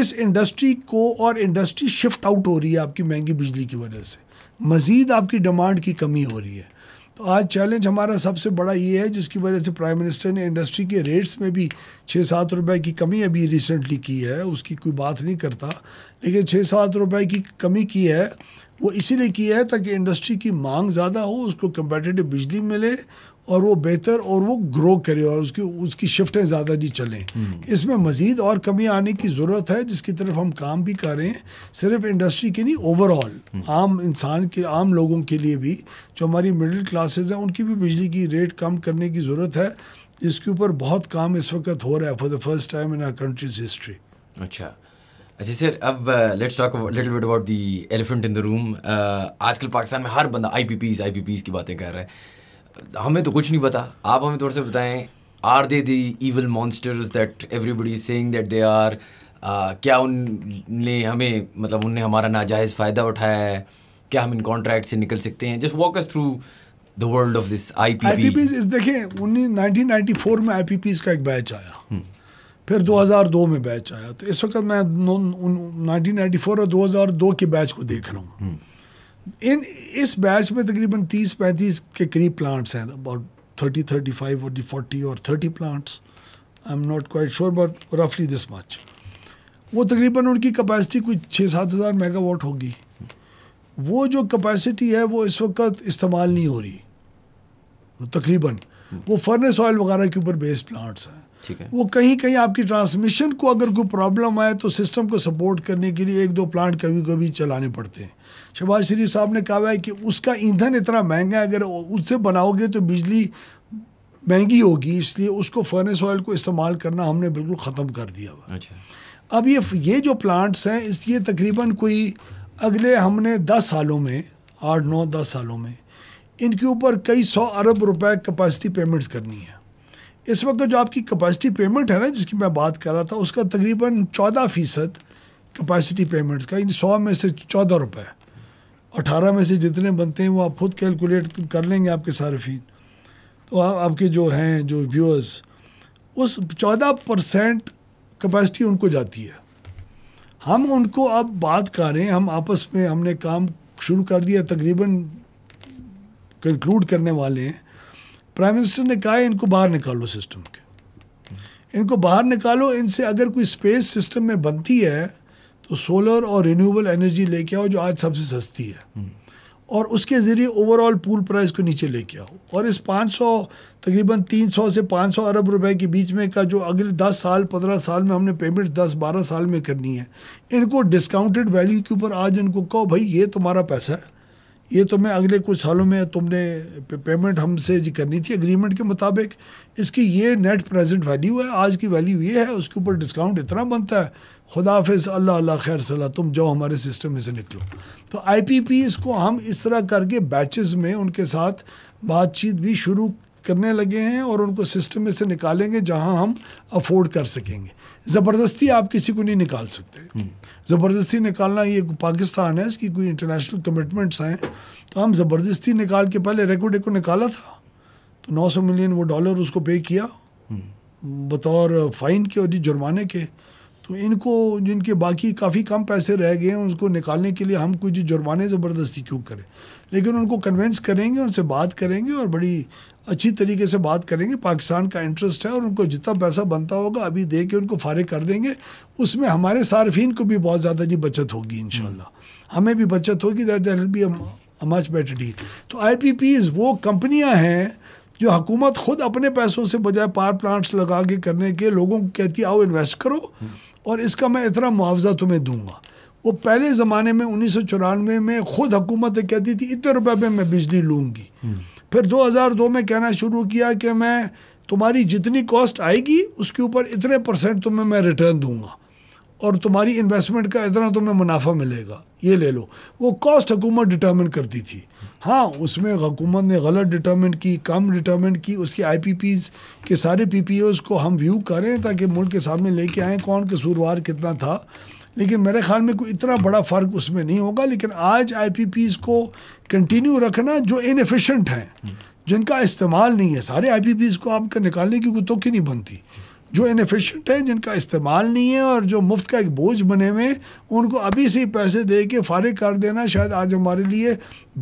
इस इंडस्ट्री को और इंडस्ट्री शिफ्ट आउट हो रही है आपकी महंगी बिजली की वजह से मज़ीद आपकी डिमांड की कमी हो रही है तो आज चैलेंज हमारा सबसे बड़ा ये है जिसकी वजह से प्राइम मिनिस्टर ने इंडस्ट्री के रेट्स में भी छः सात रुपए की कमी अभी रिसेंटली की है उसकी कोई बात नहीं करता लेकिन छः सात रुपए की कमी की है वो इसीलिए की है ताकि इंडस्ट्री की मांग ज़्यादा हो उसको कंपेटिटिव बिजली मिले और वो बेहतर और वो ग्रो करे और उसकी उसकी शिफ्टें ज़्यादा जी चलें हम्म। इसमें मज़ीद और कमी आने की ज़रूरत है जिसकी तरफ हम काम भी कर रहे हैं सिर्फ इंडस्ट्री के नहीं ओवरऑल हम्म। आम इंसान के आम लोगों के लिए भी जो हमारी मिडिल क्लासेस हैं उनकी भी बिजली की रेट कम करने की ज़रूरत है इसके ऊपर बहुत काम इस वक्त हो रहा है for the first time in our country's history
अच्छा अच्छा सर अब let's talk little bit about the elephant in the room आजकल पाकिस्तान में हर बंदा आईपीपीस आईपीपीस की बातें कर रहा है हमें तो कुछ नहीं पता आप हमें थोड़े से बताएं are they the evil monsters that everybody saying that they are क्या उनने हमें मतलब उनने हमारा नाजायज़ फ़ायदा उठाया है क्या हम इन कॉन्ट्रैक्ट से निकल सकते हैं just walk us through the world of this I P I P
इस देखें उन्नीस नाइनटीन में आई पी पी का एक बैच आया हम्म। फिर 2002 में बैच आया तो इस वक्त मैं फोर और 2002 के बैच को देख रहा हूँ हम्म। इन इस बैच में तकरीबन 30-35 के करीब प्लांट्स हैं अबाउट 30 35 और 40 और 30 plants I am not quite sure but रफली दिस मच वो तकरीबन उनकी कैपेसिटी कुछ छः सात हज़ार मेगावाट होगी वो जो कैपेसिटी है वो इस वक्त इस्तेमाल नहीं हो रही तकरीबन वो फर्नेस ऑयल वगैरह के ऊपर बेस्ड प्लांट्स हैं ठीक है वो कहीं कहीं आपकी ट्रांसमिशन को अगर कोई प्रॉब्लम आए तो सिस्टम को सपोर्ट करने के लिए एक दो प्लांट कभी कभी चलाने पड़ते हैं शहबाज शरीफ साहब ने कहा है कि उसका ईंधन इतना महंगा है अगर उससे बनाओगे तो बिजली महंगी होगी इसलिए उसको फर्नेस ऑयल को इस्तेमाल करना हमने बिल्कुल ख़त्म कर दिया अच्छा। अब ये ये जो प्लांट्स हैं इस ये तकरीबन कोई अगले हमने दस सालों में आठ नौ दस सालों में इनके ऊपर कई सौ अरब रुपए कैपेसिटी पेमेंट्स करनी है इस वक्त जो आपकी कैपेसिटी पेमेंट है ना जिसकी मैं बात कर रहा था उसका तकरीबन चौदह फ़ीसद कैपेसिटी पेमेंट्स का इन सौ में से चौदह रुपये अठारह में से जितने बनते हैं वो आप खुद कैलकुलेट कर लेंगे आपके सार्फिन तो आप, आपके जो हैं जो व्यूअर्स उस चौदह परसेंट कैपेसिटी उनको जाती है हम उनको अब बात करें हम आपस में हमने काम शुरू कर दिया तकरीबन कंक्लूड करने वाले हैं प्राइम मिनिस्टर ने कहा इनको बाहर निकालो सिस्टम के इनको बाहर निकालो इनसे अगर कोई स्पेस सिस्टम में बनती है तो सोलर और रिन्यूएबल एनर्जी लेके आओ जो आज सबसे सस्ती है और उसके ज़रिए ओवरऑल पूल प्राइस को नीचे लेके आओ और इस 500 तकरीबन 300 से 500 अरब रुपए के बीच में का जो अगले 10 साल 15 साल में हमने पेमेंट 10-12 साल में करनी है इनको डिस्काउंटेड वैल्यू के ऊपर आज इनको कहो भाई ये तुम्हारा पैसा है ये तो मैं अगले कुछ सालों में तुमने पेमेंट हमसे करनी थी अग्रीमेंट के मुताबिक इसकी ये नेट प्रेजेंट वैल्यू है आज की वैल्यू ये है उसके ऊपर डिस्काउंट इतना बनता है खुदाफिज अल्लाह अल्लाह खैर सलाह तुम जाओ हमारे सिस्टम में से निकलो तो पी को हम इस तरह करके बैचेस में उनके साथ बातचीत भी शुरू करने लगे हैं और उनको सिस्टम में से निकालेंगे जहां हम अफोर्ड कर सकेंगे ज़बरदस्ती आप किसी को नहीं निकाल सकते हम्म। ज़बरदस्ती निकालना ये पाकिस्तान है इसकी कोई इंटरनेशनल कमिटमेंट्स हैं तो हम ज़बरदस्ती निकाल के पहले रेकोडे को निकाला था तो 900 मिलियन वो डॉलर उसको पे किया हम्म। बतौर फ़ाइन के और जुर्माने के तो इनको जिनके बाकी काफ़ी कम पैसे रह गए हैं उनको निकालने के लिए हम कुछ जुर्माने ज़बरदस्ती क्यों करें लेकिन उनको कन्वेंस करेंगे उनसे बात करेंगे और बड़ी अच्छी तरीके से बात करेंगे पाकिस्तान का इंटरेस्ट है और उनको जितना पैसा बनता होगा अभी दे के उनको फारिग कर देंगे उसमें हमारे सार्फिन को भी बहुत ज़्यादा जी बचत होगी इन हमें भी बचत होगी that that be a much better deal तो आई वो कंपनियाँ हैं जो हुकूमत खुद अपने पैसों से बजाय पावर प्लांट्स लगा के करने के लोगों को कहती है आओ इन्वेस्ट करो और इसका मैं इतना मुआवजा तुम्हें दूंगा वो पहले ज़माने में उन्नीस में ख़ुद हुकूमत कहती थी इतने रुपये में मैं बिजली लूँगी हम्म। फिर 2002 में कहना शुरू किया कि मैं तुम्हारी जितनी कॉस्ट आएगी उसके ऊपर इतने परसेंट तुम्हें मैं रिटर्न दूंगा और तुम्हारी इन्वेस्टमेंट का इतना तुम्हें मुनाफा मिलेगा ये ले लो वो कॉस्ट हुकूमत डिटर्मिन करती थी हाँ उसमें हुकूमत ने गलत डिटर्मेंट की कम डिटर्मेंट की उसके आई पी पीज के सारे पी पी ओज़ को हम व्यू करें ताकि मुल्क के सामने लेके आएँ कौन कसूरवार कितना था लेकिन मेरे ख्याल में कोई इतना बड़ा फ़र्क उसमें नहीं होगा लेकिन आज आई पी पीज़ को कंटिन्यू रखना जो इनफिशेंट हैं जिनका इस्तेमाल नहीं है सारे आई पी पीज़ को आपका निकालने की कोई तो नहीं बनती जो इनफिशेंट हैं जिनका इस्तेमाल नहीं है और जो मुफ्त का एक बोझ बने हुए हैं उनको अभी से पैसे दे के फारिग कर देना शायद आज हमारे लिए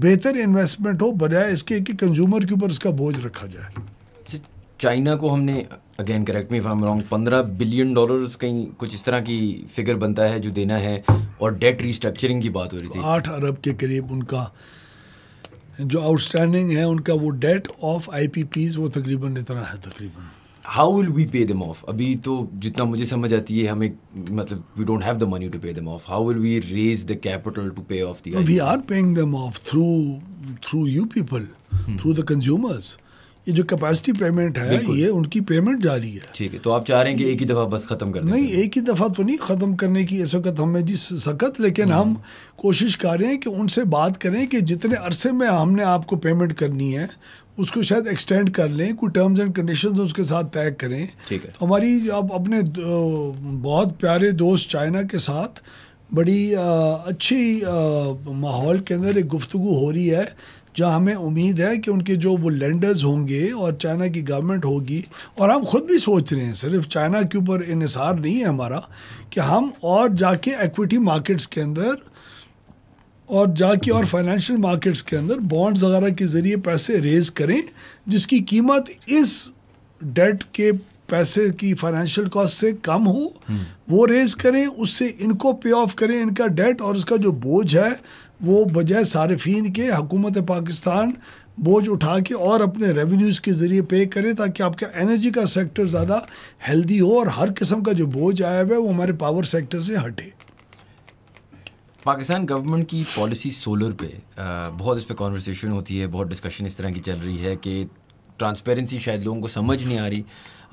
बेहतर इन्वेस्टमेंट हो बजाय इसके कि कंज्यूमर के ऊपर इसका बोझ रखा जाए
चाइना को हमने again correct me form wrong पंद्रह बिलियन डॉलर्स कहीं कुछ इस तरह की फिगर बनता है जो देना है और डेट रिस्ट्रक्चरिंग की बात हो रही थी
आठ अरब के करीब उनका जो आउटस्टैंडिंग है उनका वो डेट ऑफ आईपीपीज वो तकरीबन इतना है तकरीबन
हाउ विल वी पे दम ऑफ अभी तो जितना मुझे समझ आती है हमें मतलब we don't have the money to pay them off how will we raise the capital to pay off the we are
paying them off through through you people through the consumers ये जो capacity payment है ये उनकी payment जा रही है
ठीक है तो आप चाह रहे हैं कि एक ही दफ़ा बस ख़त्म कर नहीं
एक ही दफ़ा तो नहीं ख़त्म करने की इस वक्त हमें जी सकत लेकिन हम हम्म। कोशिश कर रहे हैं कि उनसे बात करें कि जितने अरसे में हमने आपको पेमेंट करनी है उसको शायद एक्सटेंड कर लें कुछ टर्म्स एंड कंडीशन उसके साथ तय करें ठीक है हमारी अब अपने बहुत प्यारे दोस्त चाइना के साथ बड़ी आ, अच्छी माहौल के अंदर एक गुफ्तु हो रही है जहाँ हमें उम्मीद है कि उनके जो वो लैंडर्स होंगे और चाइना की गवर्नमेंट होगी और हम खुद भी सोच रहे हैं सिर्फ चाइना के ऊपर इसार नहीं है हमारा कि हम और जाके एक्विटी मार्केट्स के अंदर और जाके और फाइनेंशियल मार्केट्स के अंदर बॉन्ड्स वगैरह के ज़रिए पैसे रेज करें जिसकी कीमत इस डेट के पैसे की फाइनेंशियल कॉस्ट से कम हो वो रेज करें उससे इनको पे ऑफ करें इनका डेट और उसका जो बोझ है वो बजाय सार्फिन के हकूमत पाकिस्तान बोझ उठा के और अपने रेवेन्यूज़ के ज़रिए पे करें ताकि आपका एनर्जी का सेक्टर ज़्यादा हेल्दी हो और हर किस्म का जो बोझ आया हुआ है वो हमारे पावर सेक्टर से हटे
पाकिस्तान गवर्नमेंट की पॉलिसी सोलर पे बहुत इस पर कॉन्वर्सेशन होती है बहुत डिस्कशन इस तरह की चल रही है कि ट्रांसपेरेंसी शायद लोगों को समझ नहीं आ रही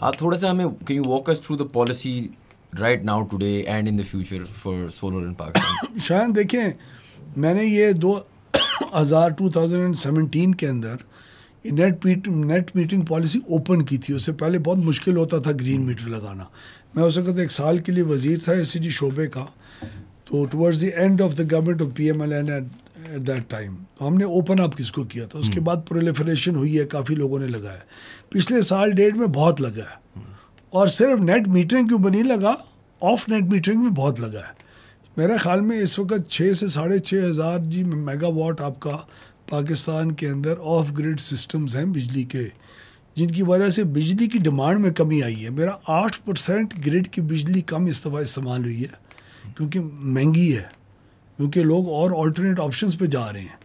आप थोड़ा सा हमें can you walk us through the policy right now today and in the future for solar in Pakistan
शायद देखें मैंने ये दो हज़ार टू थाउजेंड सेवनटीन के अंदर नेट पीट नेट मीटिंग पॉलिसी ओपन की थी उससे पहले बहुत मुश्किल होता था ग्रीन मीटर लगाना मैं उस वक्त एक साल के लिए वजीर था एस शोबे का तो towards the end of the government of P M L N at that time हमने ओपन अप किसको किया था उसके हम्म। बाद प्रोलेफरेशन हुई है काफ़ी लोगों ने लगाया पिछले साल डेढ़ में बहुत लगा है और सिर्फ नेट मीटरिंग क्यों बनी लगा ऑफ नेट मीटरिंग भी बहुत लगा है मेरे ख्याल में इस वक्त छः से साढ़े छः हज़ार जी मेगावाट आपका पाकिस्तान के अंदर ऑफ ग्रिड सिस्टम्स हैं बिजली के जिनकी वजह से बिजली की डिमांड में कमी आई है मेरा आठ परसेंट ग्रिड की बिजली कम इस्तेमाल हुई है क्योंकि महंगी है क्योंकि लोग और ऑल्टरनेट ऑप्शंस पे जा रहे हैं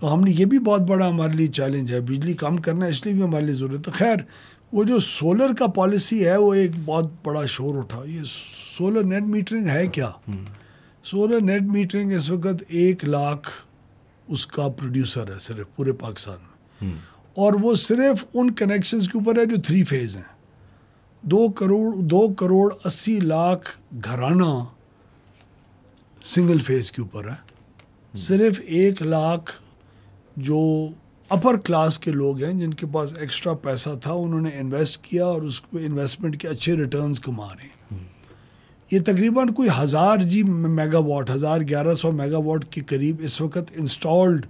तो हमने ये भी बहुत बड़ा हमारे लिए चैलेंज है बिजली कम करना इसलिए भी हमारे लिए ज़रूरत है खैर वो जो सोलर का पॉलिसी है वो एक बहुत बड़ा शोर उठा ये सोलर नेट मीटरिंग है क्या सोलर नेट मीटरिंग इस वक्त एक लाख उसका प्रोड्यूसर है सिर्फ पूरे पाकिस्तान में और वो सिर्फ उन कनेक्शंस के ऊपर है जो थ्री फेज़ हैं दो करोड़ दो करोड़ अस्सी लाख घराना सिंगल फेज के ऊपर है सिर्फ एक लाख जो अपर क्लास के लोग हैं जिनके पास एक्स्ट्रा पैसा था उन्होंने इन्वेस्ट किया और उस इन्वेस्टमेंट के अच्छे रिटर्न्स कमा रहे हैं ये तकरीबन कोई हज़ार जी मेगावाट हज़ार ग्यारह सौ मेगावाट के करीब इस वक्त इंस्टॉल्ड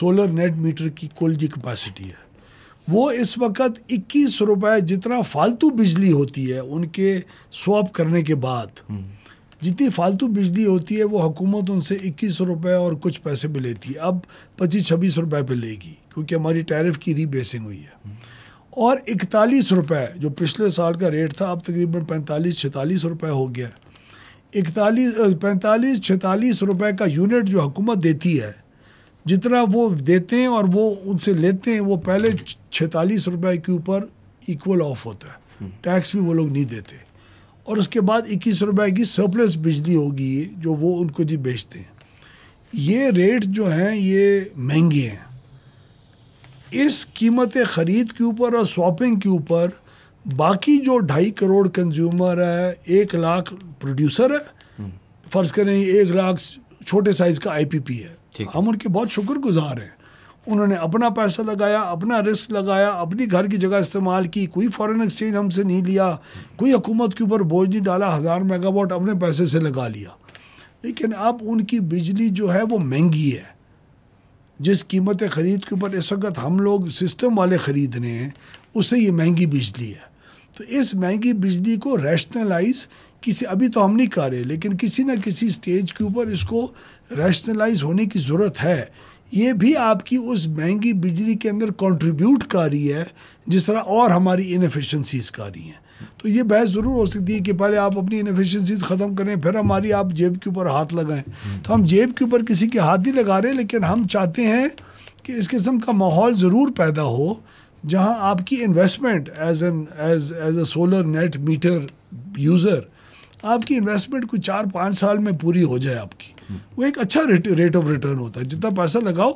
सोलर नेट मीटर की कुल जी कैपेसिटी है वो इस वक्त इक्कीस रुपए जितना फालतू बिजली होती है उनके स्वाप करने के बाद जितनी फालतू बिजली होती है वो हुकूमत उनसे इक्कीस रुपये और कुछ पैसे पे लेती है अब पच्चीस छब्बीस रुपये पे लेगी क्योंकि हमारी टैरिफ की रीबेसिंग हुई है और इकतालीस रुपये जो पिछले साल का रेट था अब तकरीबन पैंतालीस छतालीस रुपये हो गया इकतालीस पैंतालीस छतालीस रुपए का यूनिट जो हुकूमत देती है जितना वो देते हैं और वो उनसे लेते हैं वो पहले छतालीस रुपए के ऊपर इक्वल ऑफ होता है टैक्स हम्म। भी वो लोग नहीं देते और उसके बाद इक्कीस रुपए की सरप्लस बिजली होगी जो वो उनको जी बेचते हैं ये रेट जो हैं ये महंगे हैं इस कीमत ख़रीद के ऊपर और शॉपिंग के ऊपर बाकी जो ढाई करोड़ कंज्यूमर है एक लाख प्रोड्यूसर है हम्म। फ़र्ज़ करें एक लाख छोटे साइज़ का आईपीपी है हम उनके बहुत शुक्रगुजार हैं उन्होंने अपना पैसा लगाया अपना रिस्क लगाया अपनी घर की जगह इस्तेमाल की कोई फॉरेन एक्सचेंज हमसे नहीं लिया कोई हुकूमत के ऊपर बोझ नहीं डाला हज़ार मेगावाट अपने पैसे से लगा लिया लेकिन अब उनकी बिजली जो है वो महंगी है जिस कीमत ख़रीद के ऊपर इस वक्त हम लोग सिस्टम वाले ख़रीद रहे हैं उससे ये महंगी बिजली है तो इस महंगी बिजली को रैशनलाइज किसी अभी तो हम नहीं कर रहे लेकिन किसी न किसी स्टेज के ऊपर इसको रैशनलाइज होने की ज़रूरत है ये भी आपकी उस महंगी बिजली के अंदर कंट्रीब्यूट कर रही है जिस तरह और हमारी इनफिशेंसीज कर रही हैं तो ये बहस ज़रूर हो सकती है कि पहले आप अपनी इनफिशेंसीज ख़त्म करें फिर हमारी आप जेब के ऊपर हाथ लगाएं तो हम जेब के ऊपर किसी के हाथ ही लगा रहे हैं लेकिन हम चाहते हैं कि इस किस्म का माहौल ज़रूर पैदा हो जहाँ आपकी investment as an as as a solar net meter user आपकी इन्वेस्टमेंट कुछ चार पाँच साल में पूरी हो जाए आपकी वो एक अच्छा रेट रेट ऑफ रिटर्न होता है जितना पैसा लगाओ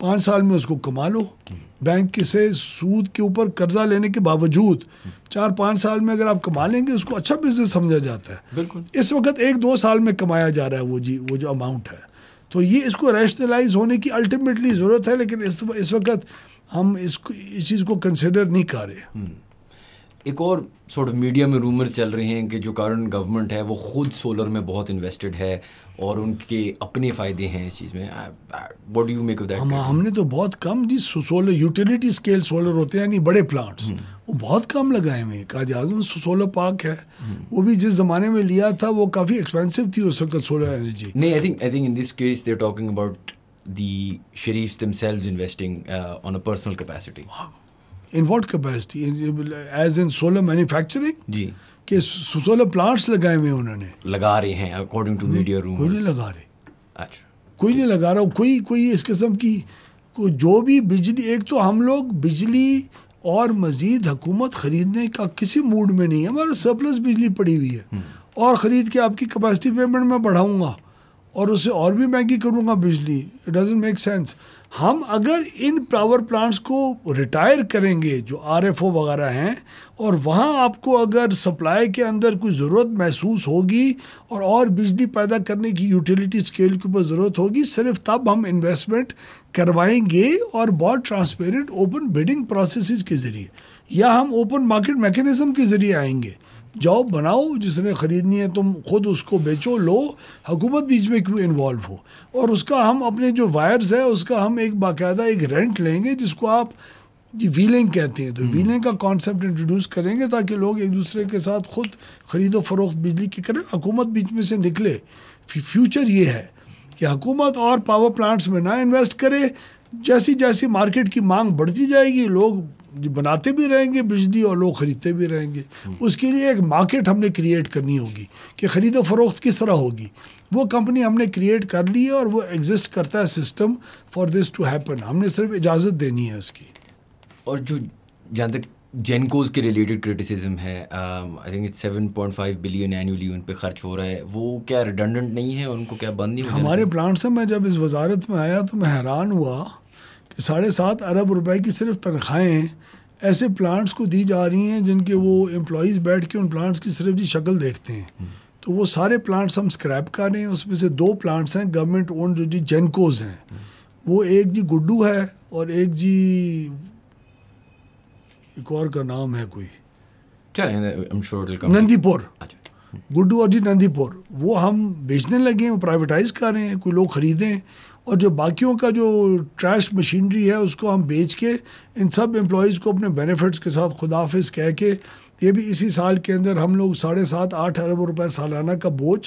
पाँच साल में उसको कमा लो बैंक से सूद के ऊपर कर्जा लेने के बावजूद चार पाँच साल में अगर आप कमा लेंगे उसको अच्छा बिजनेस समझा जाता है बिल्कुल इस वक्त एक दो साल में कमाया जा रहा है वो जी वो जो अमाउंट है तो ये इसको रैशनलाइज होने की अल्टीमेटली ज़रूरत है लेकिन इस इस वक्त हम इसको इस चीज़ को कंसिडर नहीं कर रहे हम्म। एक और
सॉर्ट ऑफ मीडिया में रूमर्स चल रहे हैं कि जो कारण गवर्नमेंट है वो खुद सोलर में बहुत इन्वेस्टेड है और उनके अपने फ़ायदे हैं इस चीज़ में what do you make that हम,
हमने तो बहुत कम जिस सोलर यूटिलिटी स्केल सोलर होते हैं यानी बड़े प्लांट्स हम्म। वो बहुत कम लगाए हुए काज आजम सोलर पार्क है हम्म। वो भी जिस ज़माने में लिया था वो काफ़ी एक्सपेंसिव थी उस वक्त सोलर एनर्जी
नहीं I think I think in this case they're talking about the Sharif themselves investing uh, on a personal
in watt capacity as in solar manufacturing जी के सोलर प्लांट्स लगाए हुए उन्होंने
लगा रहे हैं अकॉर्डिंग टू मीडिया
रूम कोई नहीं लगा रहे अच्छा कोई नहीं लगा रहा कोई कोई इस किस्म की को जो भी बिजली एक तो हम लोग बिजली और मजीद हुकूमत ख़रीदने का किसी मूड में नहीं है हमारे सरप्लस बिजली पड़ी हुई है हम्म। और ख़रीद के आपकी कैपेसिटी पेमेंट में बढ़ाऊँगा और उसे और भी महंगी करूँगा बिजली इट डजेंट मेक सेंस हम अगर इन पावर प्लांट्स को रिटायर करेंगे जो आरएफओ वगैरह हैं और वहाँ आपको अगर सप्लाई के अंदर कोई ज़रूरत महसूस होगी और और बिजली पैदा करने की यूटिलिटी स्केल के ऊपर ज़रूरत होगी सिर्फ तब हम इन्वेस्टमेंट करवाएंगे और बहुत ट्रांसपेरेंट ओपन बिडिंग प्रोसेस के ज़रिए या हम ओपन मार्केट मैकेनिज़म के ज़रिए आएंगे जाओ बनाओ जिसने ख़रीदनी है तुम खुद उसको बेचो लो हुकूमत बीच में क्यों इन्वॉल्व हो और उसका हम अपने जो वायर्स है उसका हम एक बाकायदा एक रेंट लेंगे जिसको आप जी व्हीलिंग कहते हैं तो व्हीलिंग हम्म। का कॉन्सेप्ट इंट्रोड्यूस करेंगे ताकि लोग एक दूसरे के साथ खुद खरीदो फरोख्त बिजली की करें हुकूमत बीच में से निकले फ्यूचर ये है कि हुकूमत और पावर प्लांट्स में ना इन्वेस्ट करे जैसी जैसी मार्केट की मांग बढ़ती जाएगी लोग बनाते भी रहेंगे बिजली और लोग ख़रीदते भी रहेंगे हम्म। उसके लिए एक मार्केट हमने क्रिएट करनी होगी कि ख़रीदो फरोख्त किस तरह होगी वो कंपनी हमने क्रिएट कर ली है और वो एग्जिस्ट करता है system for this to happen हमने सिर्फ इजाज़त देनी है उसकी
और जो जहाँ तक जेनकोज के रिलेटेड क्रिटिसिज्म है I think it's seven point five billion annually उन पर खर्च हो रहा है वो क्या रिडंडेंट नहीं है उनको क्या बंद नहीं हमारे
प्लांट से मैं जब इस वजारत में आया तो मैं हैरान हुआ साढ़े सात अरब रुपए की सिर्फ तनख्वाहें ऐसे प्लांट्स को दी जा रही हैं जिनके वो एम्प्लॉज़ बैठ के उन प्लांट्स की सिर्फ जी शक्ल देखते हैं हम्म। तो वो सारे प्लांट्स हम स्क्रैप कर रहे हैं उसमें से दो प्लांट्स हैं गवर्नमेंट ओन जो जी जेनकोज हैं हम्म। वो एक जी गुड्डू है और एक जी एक और का नाम है कोई
नंदीपुर
अच्छा। गुड्डू और जी नंदीपुर वो हम बेचने लगे हैं प्राइवेटाइज कर रहे हैं कोई लोग ख़रीदें और जो बाकियों का जो ट्रैश मशीनरी है उसको हम बेच के इन सब एम्प्लॉज़ को अपने बेनिफिट्स के साथ खुदाफिज कह के ये भी इसी साल के अंदर हम लोग साढ़े सात आठ अरब रुपए सालाना का बोझ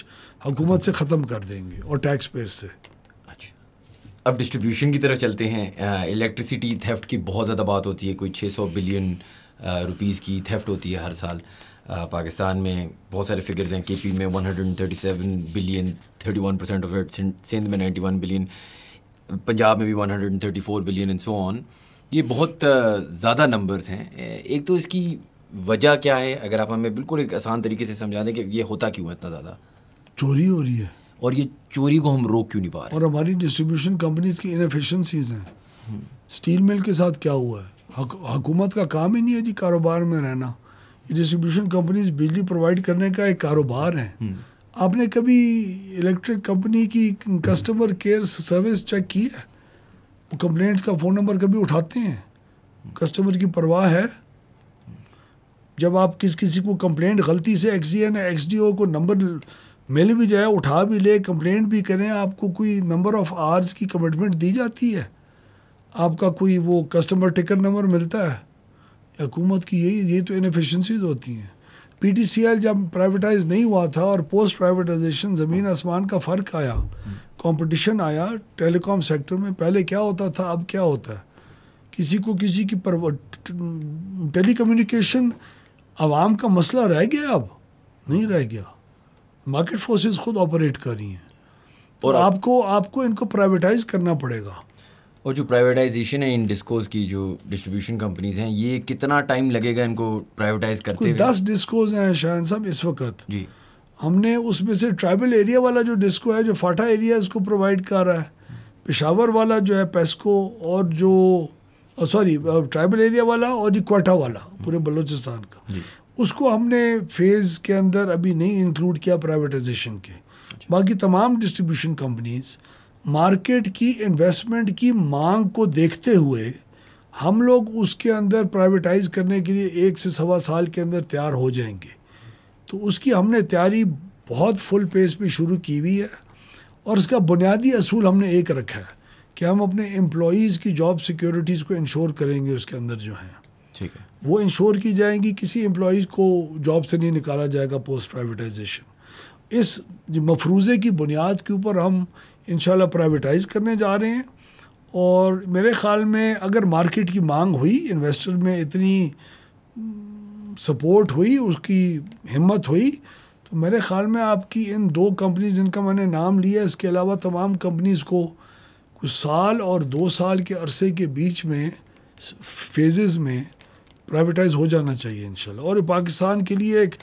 हुकूमत से ख़त्म कर देंगे और टैक्स पेयर से अच्छा।
अब डिस्ट्रीब्यूशन की तरफ चलते हैं इलेक्ट्रिसिटी थेफ्ट की बहुत ज़्यादा बात होती है कोई 600 बिलियन रुपीस की थेफ्ट होती है हर साल Uh, पाकिस्तान में बहुत सारे फिगर्स हैं के पी में 137 बिलियन 31 परसेंट ऑफ सिंध में 91 बिलियन पंजाब में भी 134 बिलियन एंड सो ऑन ये बहुत uh, ज़्यादा नंबर्स हैं एक तो इसकी वजह क्या है
अगर आप हमें बिल्कुल
एक आसान तरीके से समझा दें कि ये होता क्यों है इतना ज़्यादा
चोरी हो रही है और ये
चोरी को हम रोक क्यों नहीं पा
रहे और हमारी डिस्ट्रीब्यूशन कंपनीज की इनफिशेंसीज हैं स्टील हम्म। मिल के साथ क्या हुआ है हुकूमत का काम ही नहीं है जी कारोबार में रहना डिस्ट्रीब्यूशन कंपनीज बिजली प्रोवाइड करने का एक कारोबार है हम्म। आपने कभी इलेक्ट्रिक कंपनी की कस्टमर केयर सर्विस चेक की है वो कंप्लेंट्स का फ़ोन नंबर कभी उठाते हैं कस्टमर की परवाह है जब आप किस किसी को कंप्लेंट गलती से X D X D O को नंबर मिल भी जाए उठा भी ले कंप्लेंट भी करें आपको कोई नंबर ऑफ आवर्स की कमिटमेंट दी जाती है आपका कोई वो कस्टमर टिकट नंबर मिलता है हुकूमत की यही ये तो इनफिशेंसीज होती हैं पीटीसीएल जब प्राइवेटाइज नहीं हुआ था और पोस्ट प्राइवेटाइजेशन ज़मीन आसमान का फ़र्क आया कंपटीशन आया टेलीकॉम सेक्टर में पहले क्या होता था अब क्या होता है किसी को किसी की टेली कम्युनिकेशन आवाम का मसला रह गया अब नहीं रह गया मार्केट फोर्सेस खुद ऑपरेट कर रही हैं और तो आपको आपको इनको प्राइवेटाइज करना पड़ेगा
और जो प्राइवेटाइजेशन है इन डिस्कोज की जो डिस्ट्रीब्यूशन कंपनीज हैं ये कितना टाइम लगेगा इनको प्राइवेटाइज करते हुए दस
डिस्कोज हैं शाहन साहब इस वक्त जी हमने उसमें से ट्राइबल एरिया वाला जो डिस्को है जो फाटा एरिया इसको प्रोवाइड कर रहा है पेशावर वाला जो है पेस्को और जो सॉरी ट्राइबल एरिया वाला और क्वाटा वाला पूरे बलूचिस्तान का उसको हमने फेज़ के अंदर अभी नहीं इंक्लूड किया प्राइवेटाइजेशन के अच्छा। बाकी तमाम डिस्ट्रीब्यूशन कंपनीज़ मार्केट की इन्वेस्टमेंट की मांग को देखते हुए हम लोग उसके अंदर प्राइवेटाइज करने के लिए एक से सवा साल के अंदर तैयार हो जाएंगे तो उसकी हमने तैयारी बहुत फुल पेस पे शुरू की हुई है और इसका बुनियादी असूल हमने एक रखा है कि हम अपने एम्प्लॉज़ की जॉब सिक्योरिटीज़ को इंश्योर करेंगे उसके अंदर जो हैं ठीक है वो इंश्योर की जाएंगी किसी एम्प्लॉज़ को जॉब से नहीं निकाला जाएगा पोस्ट प्राइवेटाइजेशन इस मफरूज़े की बुनियाद के ऊपर हम इन प्राइवेटाइज़ करने जा रहे हैं और मेरे ख़्याल में अगर मार्केट की मांग हुई इन्वेस्टर में इतनी सपोर्ट हुई उसकी हिम्मत हुई तो मेरे ख़्याल में आपकी इन दो कंपनीज जिनका मैंने नाम लिया इसके अलावा तमाम कंपनीज़ को कुछ साल और दो साल के अरसे के बीच में फेजेस में प्राइवेटाइज हो जाना चाहिए इन और पाकिस्तान के लिए एक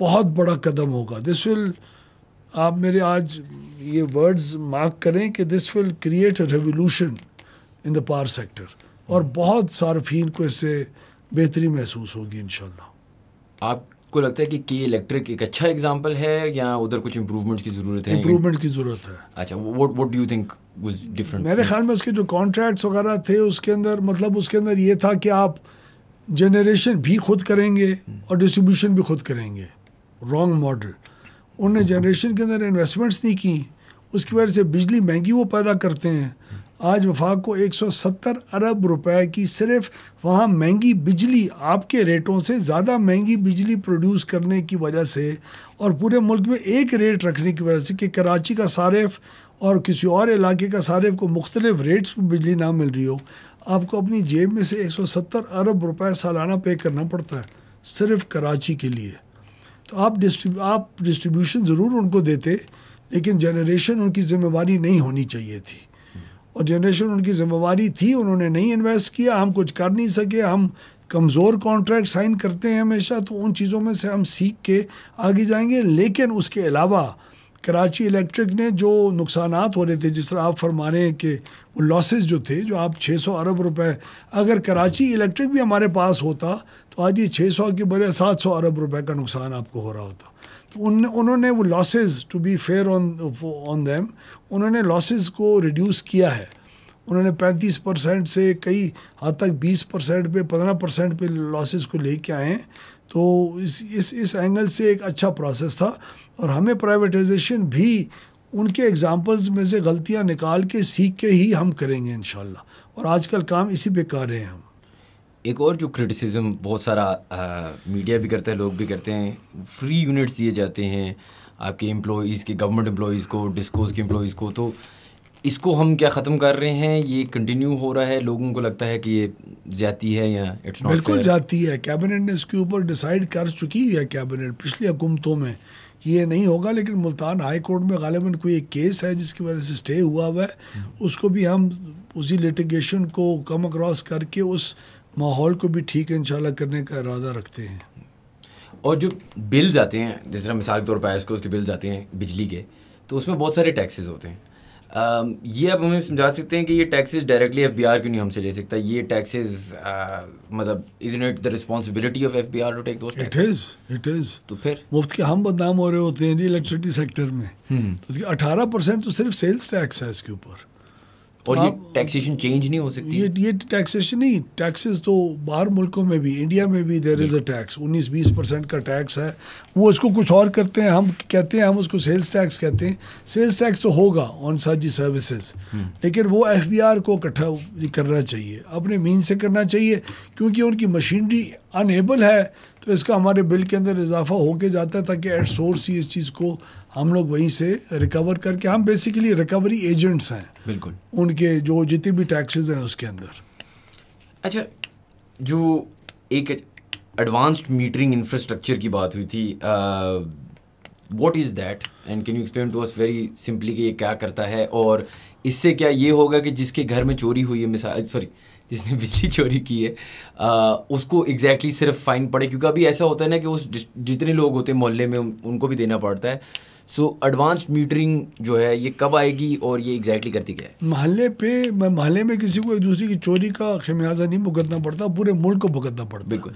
बहुत बड़ा कदम होगा दिस विल आप मेरे आज ये वर्ड्स मार्क करें कि this will create revolution in the power sector और बहुत सार्फिन को इससे बेहतरी महसूस होगी इन
आपको लगता है कि के इलेक्ट्रिक एक अच्छा एग्जाम्पल है या उधर कुछ इम्प्रूवमेंट की ज़रूरत है इम्प्रूवमेंट की ज़रूरत है अच्छा what what do you think different मेरे ख्याल
में उसके जो कॉन्ट्रैक्ट्स वगैरह थे उसके अंदर मतलब उसके अंदर ये था कि आप जनरेशन भी खुद करेंगे और डिस्ट्रीब्यूशन भी खुद करेंगे रॉन्ग मॉडल उन्होंने जनरेशन के अंदर इन्वेस्टमेंट्स नहीं की उसकी वजह से बिजली महंगी वो पैदा करते हैं आज वफाक को 170 अरब रुपए की सिर्फ वहाँ महंगी बिजली आपके रेटों से ज़्यादा महंगी बिजली प्रोड्यूस करने की वजह से और पूरे मुल्क में एक रेट रखने की वजह से कि कराची का सारेफ और किसी और इलाके का सारेफ को मुख्तलिफ रेट्स पर बिजली ना मिल रही हो आपको अपनी जेब में से 170 अरब रुपए सालाना पे करना पड़ता है सिर्फ कराची के लिए तो आप डिस्ट्रीब आप डिस्ट्रीब्यूशन ज़रूर उनको देते लेकिन जनरेशन उनकी जिम्मेवारी नहीं होनी चाहिए थी और जनरेशन उनकी जिम्मेवारी थी उन्होंने नहीं इन्वेस्ट किया हम कुछ कर नहीं सके हम कमज़ोर कॉन्ट्रैक्ट साइन करते हैं हमेशा तो उन चीज़ों में से हम सीख के आगे जाएंगे लेकिन उसके अलावा कराची इलेक्ट्रिक ने जो नुकसान हो रहे थे जिस तरह आप फरमा रहे हैं कि वो लॉसेस जो थे जो आप 600 अरब रुपए अगर कराची इलेक्ट्रिक भी हमारे पास होता तो आज ये 600 के बजाय सात अरब रुपए का नुकसान आपको हो रहा होता तो उन उन्होंने वो losses to be fair on on them उन्होंने लॉसेस को रिड्यूस किया है उन्होंने 35 परसेंट से कई हद तक 20 परसेंट पे 15 परसेंट पे लॉसेज को ले आए हैं तो इस इस इस एंगल से एक अच्छा प्रोसेस था और हमें प्राइवेटाइजेशन भी उनके एग्जाम्पल्स में से गलतियाँ निकाल के सीख के ही हम करेंगे इन और आजकल काम इसी पे कर रहे हैं हम
एक और जो क्रिटिसिज्म बहुत सारा आ, मीडिया भी करता है लोग भी करते हैं फ्री यूनिट्स दिए जाते हैं आपके एम्प्लॉज़ के गवर्नमेंट एम्प्लॉज़ को डिस्कोज के एम्प्लॉज़ को तो इसको हम क्या ख़त्म कर रहे हैं ये कंटिन्यू हो रहा है लोगों को लगता है कि ये जाती है या इट्स नॉट बिल्कुल
जाती है कैबिनेट ने इसके ऊपर डिसाइड कर चुकी है कैबिनेट पिछली हुकूमतों में कि ये नहीं होगा लेकिन मुल्तान हाई कोर्ट में गालिबा कोई एक केस है जिसकी वजह से स्टे हुआ हुआ है हम्म। उसको भी हम उसी लिटिगेशन को कम अक्रॉस करके उस माहौल को भी ठीक इंशाल्लाह करने का इरादा रखते हैं
और जो बिल्स आते हैं तरह मिसाल के तौर पर आए कोस के बिल्स आते हैं बिजली के तो उसमें बहुत सारे टैक्सेस होते हैं Um, ये आप हमें समझा सकते हैं कि ये टैक्सेस डायरेक्टली एफ क्यों नहीं हमसे ले सकता ये टैक्सेस uh, मतलब is not the responsibility of F to take those it is
it is तो फिर मुफ्त के हम बदनाम हो रहे होते हैं इलेक्ट्रिसिटी सेक्टर में हम्म। तो अठारह परसेंट तो सिर्फ सेल्स टैक्स है इसके ऊपर और ये
टैक्सेशन चेंज नहीं हो सकती ये
ये टैक्सेशन नहीं टैक्सेस तो बाहर मुल्कों में भी इंडिया में भी there is a tax 19-20 percent का टैक्स है वो इसको कुछ और करते हैं हम कहते हैं हम उसको सेल्स टैक्स कहते हैं सेल्स टैक्स तो होगा ऑन साजी सर्विसेज लेकिन वो एफ को इकट्ठा करना चाहिए अपने मीन से करना चाहिए क्योंकि उनकी मशीनरी अनएबल है तो इसका हमारे बिल के अंदर इजाफा होके जाता है ताकि एट सोर्स ही इस चीज़ को हम लोग वहीं से रिकवर करके हम बेसिकली रिकवरी एजेंट्स हैं बिल्कुल उनके जो जितने भी टैक्सेस हैं उसके अंदर
अच्छा जो एक एडवांस्ड मीटरिंग इंफ्रास्ट्रक्चर की बात हुई थी what is that and can you explain to us very simply कि ये क्या करता है और इससे क्या ये होगा कि जिसके घर में चोरी हुई है मिसाल सॉरी जिसने *laughs* बिजली चोरी की है आ, uh, उसको एग्जैक्टली exactly सिर्फ फाइन पड़े क्योंकि अभी ऐसा होता है ना कि उस जितने लोग होते हैं मोहल्ले में उनको भी देना पड़ता है सो एडवांस मीटरिंग जो है ये कब आएगी और ये एग्जैक्टली करती क्या
है महल्ले पे महल्ले में किसी को एक दूसरे की चोरी का खमियाजा नहीं भुगतना पड़ता पूरे मुल्क को भुगतना पड़ता बिल्कुल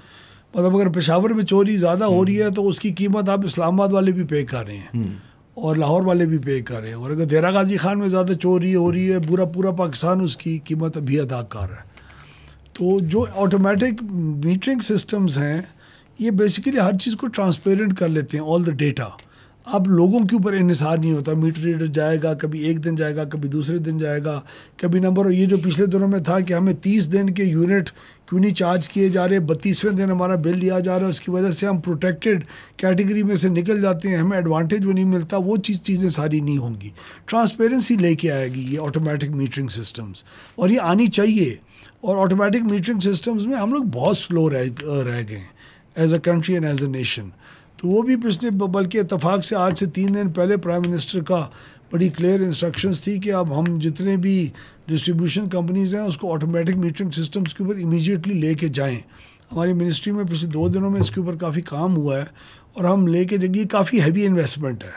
मतलब अगर पेशावर में चोरी ज़्यादा हो रही है हम्म। तो उसकी कीमत आप इस्लामाबाद वाले भी पे कर रहे हैं हम्म। और लाहौर वाले भी पे कर रहे हैं और अगर देरा गाजी खान में ज़्यादा चोरी हो रही है पूरा पूरा पाकिस्तान उसकी कीमत अभी अदा कर रहा है तो जो ऑटोमेटिक मीटरिंग सिस्टम्स हैं ये बेसिकली हर चीज़ को ट्रांसपेरेंट कर लेते हैं ऑल द डेटा अब लोगों के ऊपर इसार नहीं होता मीटर रीडर जाएगा कभी एक दिन जाएगा कभी दूसरे दिन जाएगा कभी नंबर ये जो पिछले दिनों में था कि हमें तीस दिन के यूनिट क्यों नहीं चार्ज किए जा रहे बत्तीसवें दिन हमारा बिल लिया जा रहा है उसकी वजह से हम प्रोटेक्टेड कैटेगरी में से निकल जाते हैं हमें एडवांटेज भी नहीं मिलता वो चीज़ चीज़ें सारी नहीं होंगी ट्रांसपेरेंसी लेके आएगी ये ऑटोमेटिक मीटरिंग सिस्टम्स और ये आनी चाहिए और ऑटोमेटिक मीटरिंग सिस्टम्स में हम लोग बहुत स्लो रह रह गए as a country and as a nation तो वो भी पिछले बल्कि इतफाक़ से आज से तीन दिन पहले प्राइम मिनिस्टर का बड़ी क्लियर इंस्ट्रक्शंस थी कि अब हम जितने भी डिस्ट्रीब्यूशन कंपनीज़ हैं उसको ऑटोमेटिक मीटरिंग सिस्टम्स के ऊपर इमीडिएटली लेके जाएं हमारी मिनिस्ट्री में पिछले दो दिनों में इसके ऊपर काफ़ी काम हुआ है और हम लेके कर काफ़ी हैवी इन्वेस्टमेंट है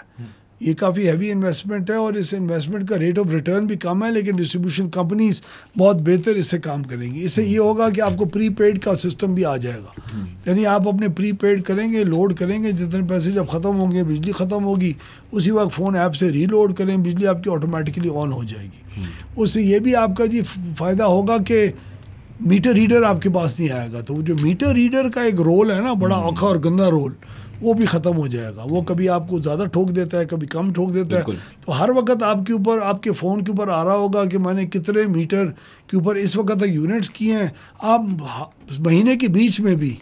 ये काफ़ी हैवी इन्वेस्टमेंट है और इस इन्वेस्टमेंट का रेट ऑफ रिटर्न भी कम है लेकिन डिस्ट्रीब्यूशन कंपनीज बहुत बेहतर इससे काम करेंगी इससे ये होगा कि आपको प्री पेड का सिस्टम भी आ जाएगा यानी आप अपने प्री पेड करेंगे लोड करेंगे जितने पैसे जब ख़त्म होंगे बिजली ख़त्म होगी उसी वक्त फ़ोन ऐप से रीलोड करें बिजली आपकी ऑटोमेटिकली ऑन हो जाएगी उससे ये भी आपका जी फ़ायदा होगा कि मीटर रीडर आपके पास नहीं आएगा तो जो मीटर रीडर का एक रोल है ना बड़ा हम्म। औखा और गंदा रोल वो भी ख़त्म हो जाएगा वो हम्म। कभी आपको ज़्यादा ठोक देता है कभी कम ठोक देता है तो हर वक्त आपके ऊपर आपके फ़ोन के ऊपर आ रहा होगा कि मैंने कितने मीटर के ऊपर इस वक्त तक यूनिट्स किए हैं आप महीने के बीच में भी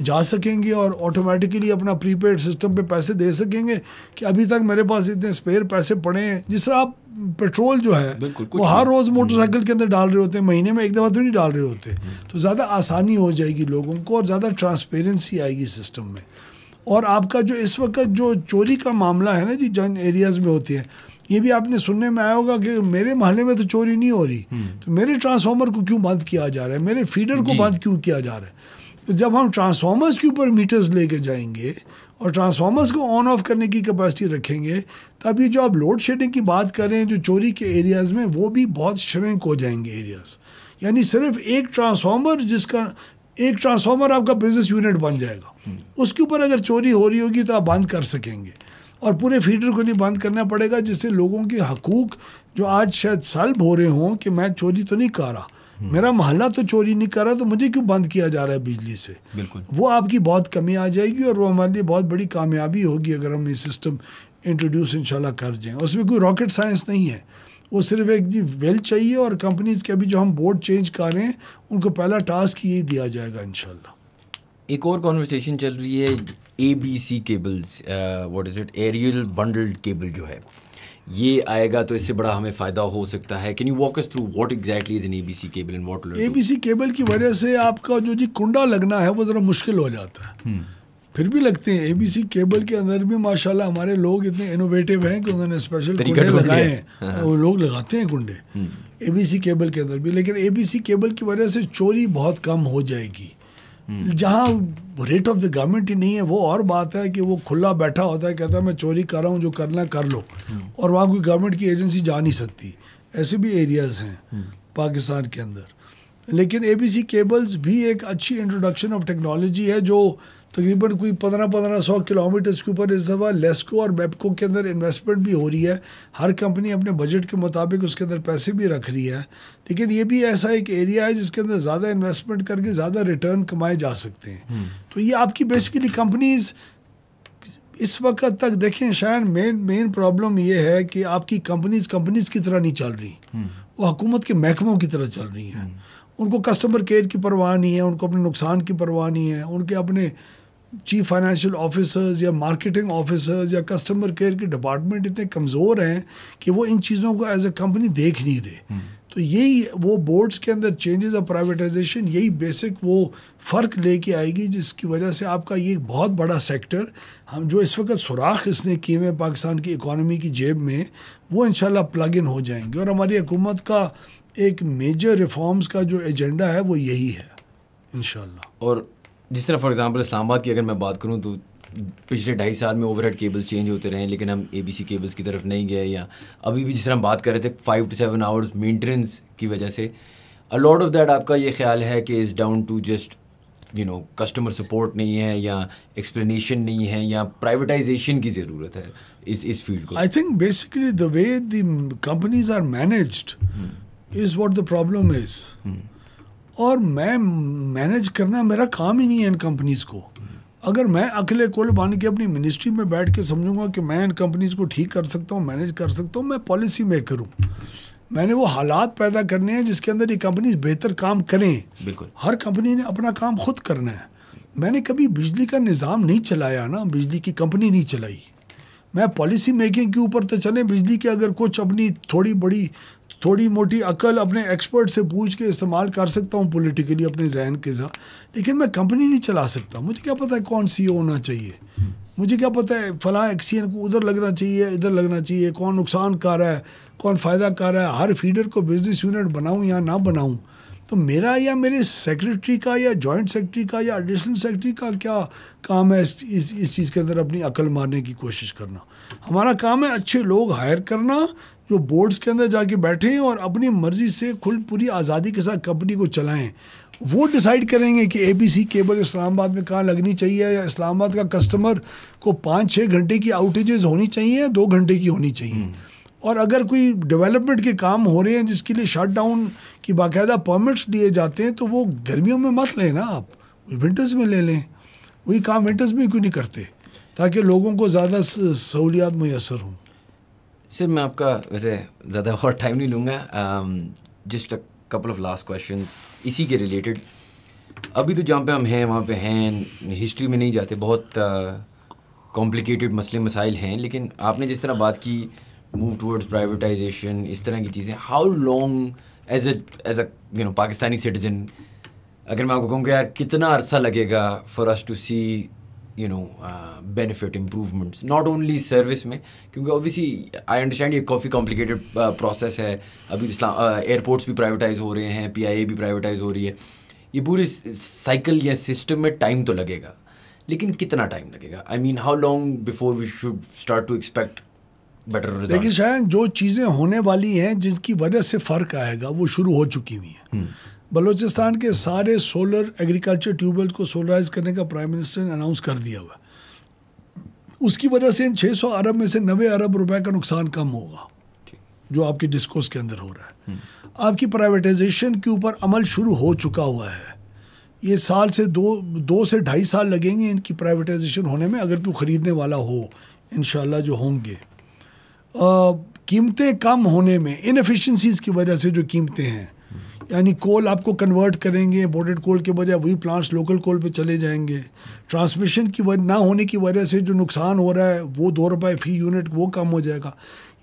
जा सकेंगे और ऑटोमेटिकली अपना प्रीपेड सिस्टम पे पैसे दे सकेंगे कि अभी तक मेरे पास इतने स्पेयर पैसे पड़े हैं जिस तरह आप पेट्रोल जो है वो हर रोज़ मोटरसाइकिल हम्म। के अंदर डाल रहे होते हैं महीने में एक दफ़ा तो नहीं डाल रहे होते हम्म। तो ज़्यादा आसानी हो जाएगी लोगों को और ज़्यादा ट्रांसपेरेंसी आएगी सिस्टम में और आपका जो इस वक्त जो चोरी का मामला है ना जी जन एरियाज़ में होती है ये भी आपने सुनने में आया होगा कि मेरे मोहल्ले में तो चोरी नहीं हो रही हम्म। तो मेरे ट्रांसफार्मर को क्यों बंद किया जा रहा है मेरे फीडर को बंद क्यों किया जा रहा है तो जब हम ट्रांसफार्मर्स के ऊपर मीटर्स लेके जाएंगे और ट्रांसफार्मर्स को ऑन ऑफ करने की कैपेसिटी रखेंगे तब ये जो आप लोड शेडिंग की बात कर रहे हैं जो चोरी के एरियाज़ में वो भी बहुत श्रिंक हो जाएंगे एरियाज़ यानी सिर्फ एक ट्रांसफार्मर जिसका एक ट्रांसफार्मर आपका बिजनेस यूनिट बन जाएगा हम्म। उसके ऊपर अगर चोरी हो रही होगी तो आप बंद कर सकेंगे और पूरे फीडर को नहीं बंद करना पड़ेगा जिससे लोगों के हकूक जो आज शायद सल्ब हो रहे हों कि मैं चोरी तो नहीं कर रहा हम्म। मेरा महल्ला तो चोरी नहीं कर रहा तो मुझे क्यों बंद किया जा रहा है बिजली से बिल्कुल वो आपकी बहुत कमी आ जाएगी और वो हमारे लिए बहुत बड़ी कामयाबी होगी अगर हम ये सिस्टम इंट्रोड्यूस इंशाल्लाह कर जाएं उसमें कोई रॉकेट साइंस नहीं है वो सिर्फ एक जी वेल चाहिए और कंपनीज के अभी जो हम बोर्ड चेंज कर रहे हैं उनको पहला टास्क यही दिया जाएगा इन
एक और कॉन्वर्सेशन चल रही है A B C cables what is it aerial bundled cable जो है ये आएगा तो इससे बड़ा हमें फ़ायदा हो सकता है can you walk us through what exactly is an C cable and what
C cable की वजह से आपका जो जी कुंडा लगना है वो ज़रा मुश्किल हो जाता है हम्म। फिर भी लगते हैं एबीसी केबल के अंदर भी माशाल्लाह हमारे लोग इतने इनोवेटिव हैं कि उन्होंने स्पेशल कुंडे लगाए हैं हाँ। वो लोग लगाते हैं कुंडे एबीसी हम्म। केबल के अंदर भी लेकिन एबीसी केबल की वजह से चोरी बहुत कम हो जाएगी हम्म। जहाँ रेट ऑफ द गवर्नमेंट ही नहीं है वो और बात है कि वो खुला बैठा होता है कहता है मैं चोरी कर रहा हूँ जो करना कर लो हम्म। और वहाँ कोई गवर्नमेंट की एजेंसी जा नहीं सकती ऐसे भी एरियाज़ हैं पाकिस्तान के अंदर लेकिन एबीसी केबल्स भी एक अच्छी इंट्रोडक्शन ऑफ टेक्नोलॉजी है जो तकरीबन कोई पंद्रह पंद्रह सौ किलोमीटर के ऊपर इस दफ़ा लेस्को और बेपको के अंदर इन्वेस्टमेंट भी हो रही है हर कंपनी अपने बजट के मुताबिक उसके अंदर पैसे भी रख रही है लेकिन ये भी ऐसा एक एरिया है जिसके अंदर ज़्यादा इन्वेस्टमेंट करके ज़्यादा रिटर्न कमाए जा सकते हैं हम्म। तो ये आपकी बेसिकली कंपनीज़ इस वक्त तक देखें शायद मेन मेन प्रॉब्लम ये है कि आपकी कंपनीज कंपनीज की तरह नहीं चल रही हम्म। वो हकूमत के महकमों की तरह चल रही हैं हम्म। उनको कस्टमर केयर की परवाह नहीं है उनको अपने नुकसान की परवाह नहीं है उनके अपने चीफ फाइनेंशियल ऑफिसर्स या मार्केटिंग ऑफिसर्स या कस्टमर केयर के डिपार्टमेंट इतने कमज़ोर हैं कि वो इन चीज़ों को एज ए कंपनी देख नहीं रहे हम्म। तो यही वो बोर्ड्स के अंदर चेंजेस और प्राइवेटाइजेशन यही बेसिक वो फ़र्क लेके आएगी जिसकी वजह से आपका ये बहुत बड़ा सेक्टर हम जो इस वक्त सुराख इसने किए हुए पाकिस्तान की इकानमी की जेब में वो इन प्लग इन हो जाएंगे और हमारी हुकूमत का एक मेजर रिफॉर्म्स का जो एजेंडा है वो यही है इन
और जिस तरह फॉर एग्जांपल इस्लामाबाद की अगर मैं बात करूँ तो पिछले ढाई साल में ओवर केबल्स चेंज होते रहे लेकिन हम ए केबल्स की तरफ नहीं गए या अभी भी जिस तरह हम बात कर रहे थे five to seven hours maintenance की वजह से अलॉट ऑफ दैट आपका ये ख्याल है कि is down to just you know customer support नहीं है या एक्सप्लेनेशन नहीं है या प्राइवेटाइजेशन की ज़रूरत है इस इस फील्ड को I
think basically the way the companies are managed is what the problem is और मैं मैनेज करना मेरा काम ही नहीं है इन कंपनीज़ को अगर मैं अकेले कुल बन के अपनी मिनिस्ट्री में बैठ के समझूंगा कि मैं इन कंपनीज़ को ठीक कर सकता हूँ मैनेज कर सकता हूँ मैं पॉलिसी मेकर हूँ मैंने वो हालात पैदा करने हैं जिसके अंदर ये कंपनीज बेहतर काम करें बिल्कुल हर कंपनी ने अपना काम खुद करना है मैंने कभी बिजली का निज़ाम नहीं चलाया ना बिजली की कंपनी नहीं चलाई मैं पॉलिसी मेकिंग के ऊपर तो चले बिजली के अगर कुछ अपनी थोड़ी बड़ी थोड़ी मोटी अकल अपने एक्सपर्ट से पूछ के इस्तेमाल कर सकता हूँ पॉलिटिकली अपने जहन के साथ लेकिन मैं कंपनी नहीं चला सकता मुझे क्या पता है कौन सी होना चाहिए मुझे क्या पता है फ़लाँ एक्सीन को उधर लगना चाहिए इधर लगना चाहिए कौन नुकसान कर रहा है कौन फ़ायदा कर रहा है हर फीडर को बिज़नेस यूनिट बनाऊँ या ना बनाऊँ तो मेरा या मेरे सेक्रेटरी का या जॉइंट सेक्रेटरी का या एडिशनल सेक्रेटरी का क्या काम है इस इस, इस चीज़ के अंदर अपनी अकल मारने की कोशिश करना हमारा काम है अच्छे लोग हायर करना जो बोर्ड्स के अंदर जाके बैठें और अपनी मर्ज़ी से खुल पूरी आज़ादी के साथ कंपनी को चलाएं वो डिसाइड करेंगे कि एबीसी केबल इस्लामाबाद में कहाँ लगनी चाहिए या इस्लामाबाद का कस्टमर को पाँच छः घंटे की आउटेजेस होनी चाहिए या दो घंटे की होनी चाहिए हम्म। और अगर कोई डेवलपमेंट के काम हो रहे हैं जिसके लिए शट डाउन की बाकायदा परमिट्स दिए जाते हैं तो वो गर्मियों में मत लें ना आप विंटर्स में ले लें वही काम विंटर्स में क्यों नहीं करते ताकि लोगों को ज़्यादा सहूलियात मैसर हों
सर मैं आपका वैसे ज़्यादा और टाइम नहीं लूँगा just a couple of last question इसी के रिलेटेड अभी तो जहाँ पे हम हैं वहाँ पे हैं हिस्ट्री में नहीं जाते बहुत कॉम्प्लिकेटेड uh, मसले मसाइल हैं लेकिन आपने जिस तरह बात की मूव टूवर्ड्स प्राइवेटाइजेशन इस तरह की चीज़ें how long as as a you know Pakistani citizen अगर मैं आपको कहूँगा यार कितना अरसा लगेगा for us to see you know benefit improvements not only service में क्योंकि ऑब्वियसली आई अंडरस्टैंड ये काफ़ी कॉम्प्लिकेटेड प्रोसेस है अभी एयरपोर्ट्स तो uh, भी प्राइवेटाइज हो रहे हैं पी आई ए भी प्राइवेटाइज हो रही है ये पूरी साइकिल या सिस्टम में टाइम तो लगेगा लेकिन कितना टाइम लगेगा I mean how long before we should start to expect better लेकिन
शायद जो चीज़ें होने वाली हैं जिनकी वजह से फ़र्क आएगा वो शुरू हो चुकी हुई हैं हम्म। बलूचिस्तान के सारे सोलर एग्रीकल्चर ट्यूबवेल्स को सोलराइज करने का प्राइम मिनिस्टर ने अनाउंस कर दिया हुआ उसकी वजह से इन 600 अरब में से नबे अरब रुपए का नुकसान कम होगा जो आपके डिस्कोर्स के अंदर हो रहा है आपकी प्राइवेटाइजेशन के ऊपर अमल शुरू हो चुका हुआ है ये साल से दो दो से ढाई साल लगेंगे इनकी प्राइवेटाइजेशन होने में अगर कोई ख़रीदने वाला हो इन जो होंगे कीमतें कम होने में इनफिशेंसीज की वजह से जो कीमतें हैं यानी कोल आपको कन्वर्ट करेंगे इम्पोर्टेड कोल के बजाय वही प्लांट्स लोकल कोल पे चले जाएंगे ट्रांसमिशन की वजह ना होने की वजह से जो नुकसान हो रहा है वो दो रुपये फ़ी यूनिट वो कम हो जाएगा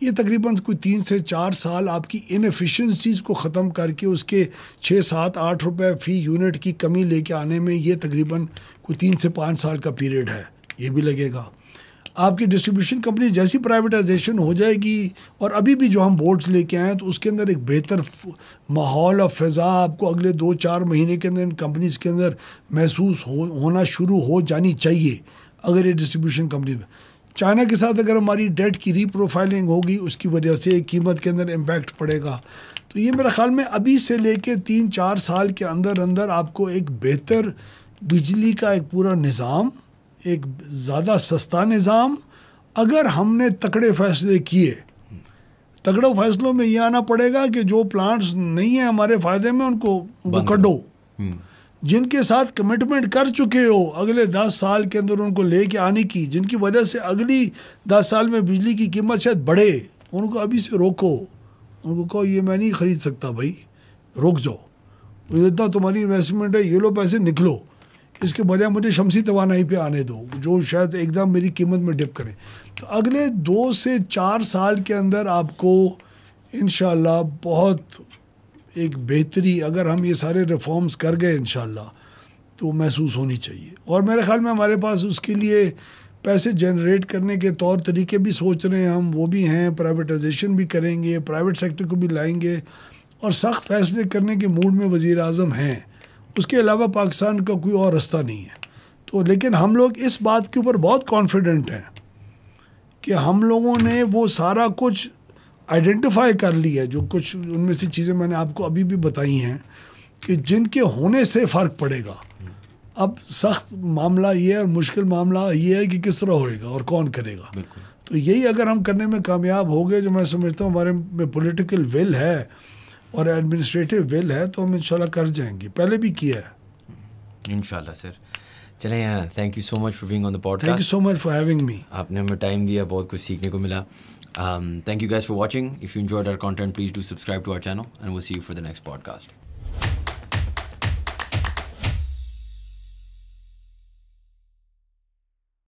ये तकरीबन कोई तीन से चार साल आपकी इनफिशेंसीज़ को ख़त्म करके उसके छः सात आठ रुपये फ़ी यूनिट की कमी लेके आने में ये तकरीबन कोई तीन से पाँच साल का पीरियड है ये भी लगेगा आपकी डिस्ट्रीब्यूशन कंपनी जैसी प्राइवेटाइजेशन हो जाएगी और अभी भी जो हम बोर्ड्स लेके आए हैं तो उसके अंदर एक बेहतर माहौल और फ़िज़ा आपको अगले दो चार महीने के अंदर इन कंपनीज़ के अंदर महसूस हो होना शुरू हो जानी चाहिए अगर ये डिस्ट्रीब्यूशन कंपनी में चाइना के साथ अगर हमारी डेट की रीप्रोफाइलिंग होगी उसकी वजह से कीमत के अंदर इम्पेक्ट पड़ेगा तो ये मेरे ख्याल में अभी से लेके तीन चार साल के अंदर अंदर आपको एक बेहतर बिजली का एक पूरा निज़ाम एक ज़्यादा सस्ता निज़ाम अगर हमने तकड़े फैसले किए तकड़े फैसलों में ये आना पड़ेगा कि जो प्लांट्स नहीं है हमारे फ़ायदे में उनको कटो हम्म। जिनके साथ कमिटमेंट कर चुके हो अगले दस साल के अंदर उनको ले के आने की जिनकी वजह से अगली दस साल में बिजली की कीमत शायद बढ़े उनको अभी से रोको उनको कहो ये मैं नहीं ख़रीद सकता भाई रुक जाओ जितना तो तुम्हारी इन्वेस्टमेंट है ये लो पैसे निकलो इसके बजाय मुझे शमसी तोानाई पे आने दो जो शायद एकदम मेरी कीमत में डिप करें तो अगले दो से चार साल के अंदर आपको इन बहुत एक बेहतरी अगर हम ये सारे रिफॉर्म्स कर गए इन तो महसूस होनी चाहिए और मेरे ख्याल में हमारे पास उसके लिए पैसे जनरेट करने के तौर तरीके भी सोच रहे हैं हम वो भी हैं प्राइवेटाइजेशन भी करेंगे प्राइवेट सेक्टर को भी लाएंगे और सख्त फैसले करने के मूड में वज़ी अजम हैं उसके अलावा पाकिस्तान का कोई और रास्ता नहीं है तो लेकिन हम लोग इस बात के ऊपर बहुत कॉन्फिडेंट हैं कि हम लोगों ने वो सारा कुछ आइडेंटिफाई कर लिया है जो कुछ उनमें से चीज़ें मैंने आपको अभी भी बताई हैं कि जिनके होने से फ़र्क पड़ेगा अब सख्त मामला ये है और मुश्किल मामला ये है कि किस तरह होएगा और कौन करेगा तो यही अगर हम करने में कामयाब हो गए जो मैं समझता हूँ हमारे में पॉलिटिकल विल है और एडमिनिस्ट्रेटिव विल है तो हम इनशाला कर जाएंगे पहले भी किया है
इनशाला सर चले यहाँ thank you so much for being on the podcast thank you so much for having me आपने हमें टाइम दिया बहुत कुछ सीखने को मिला thank you guys for watching if you enjoyed our content please do subscribe to our channel and we'll see you for the next podcast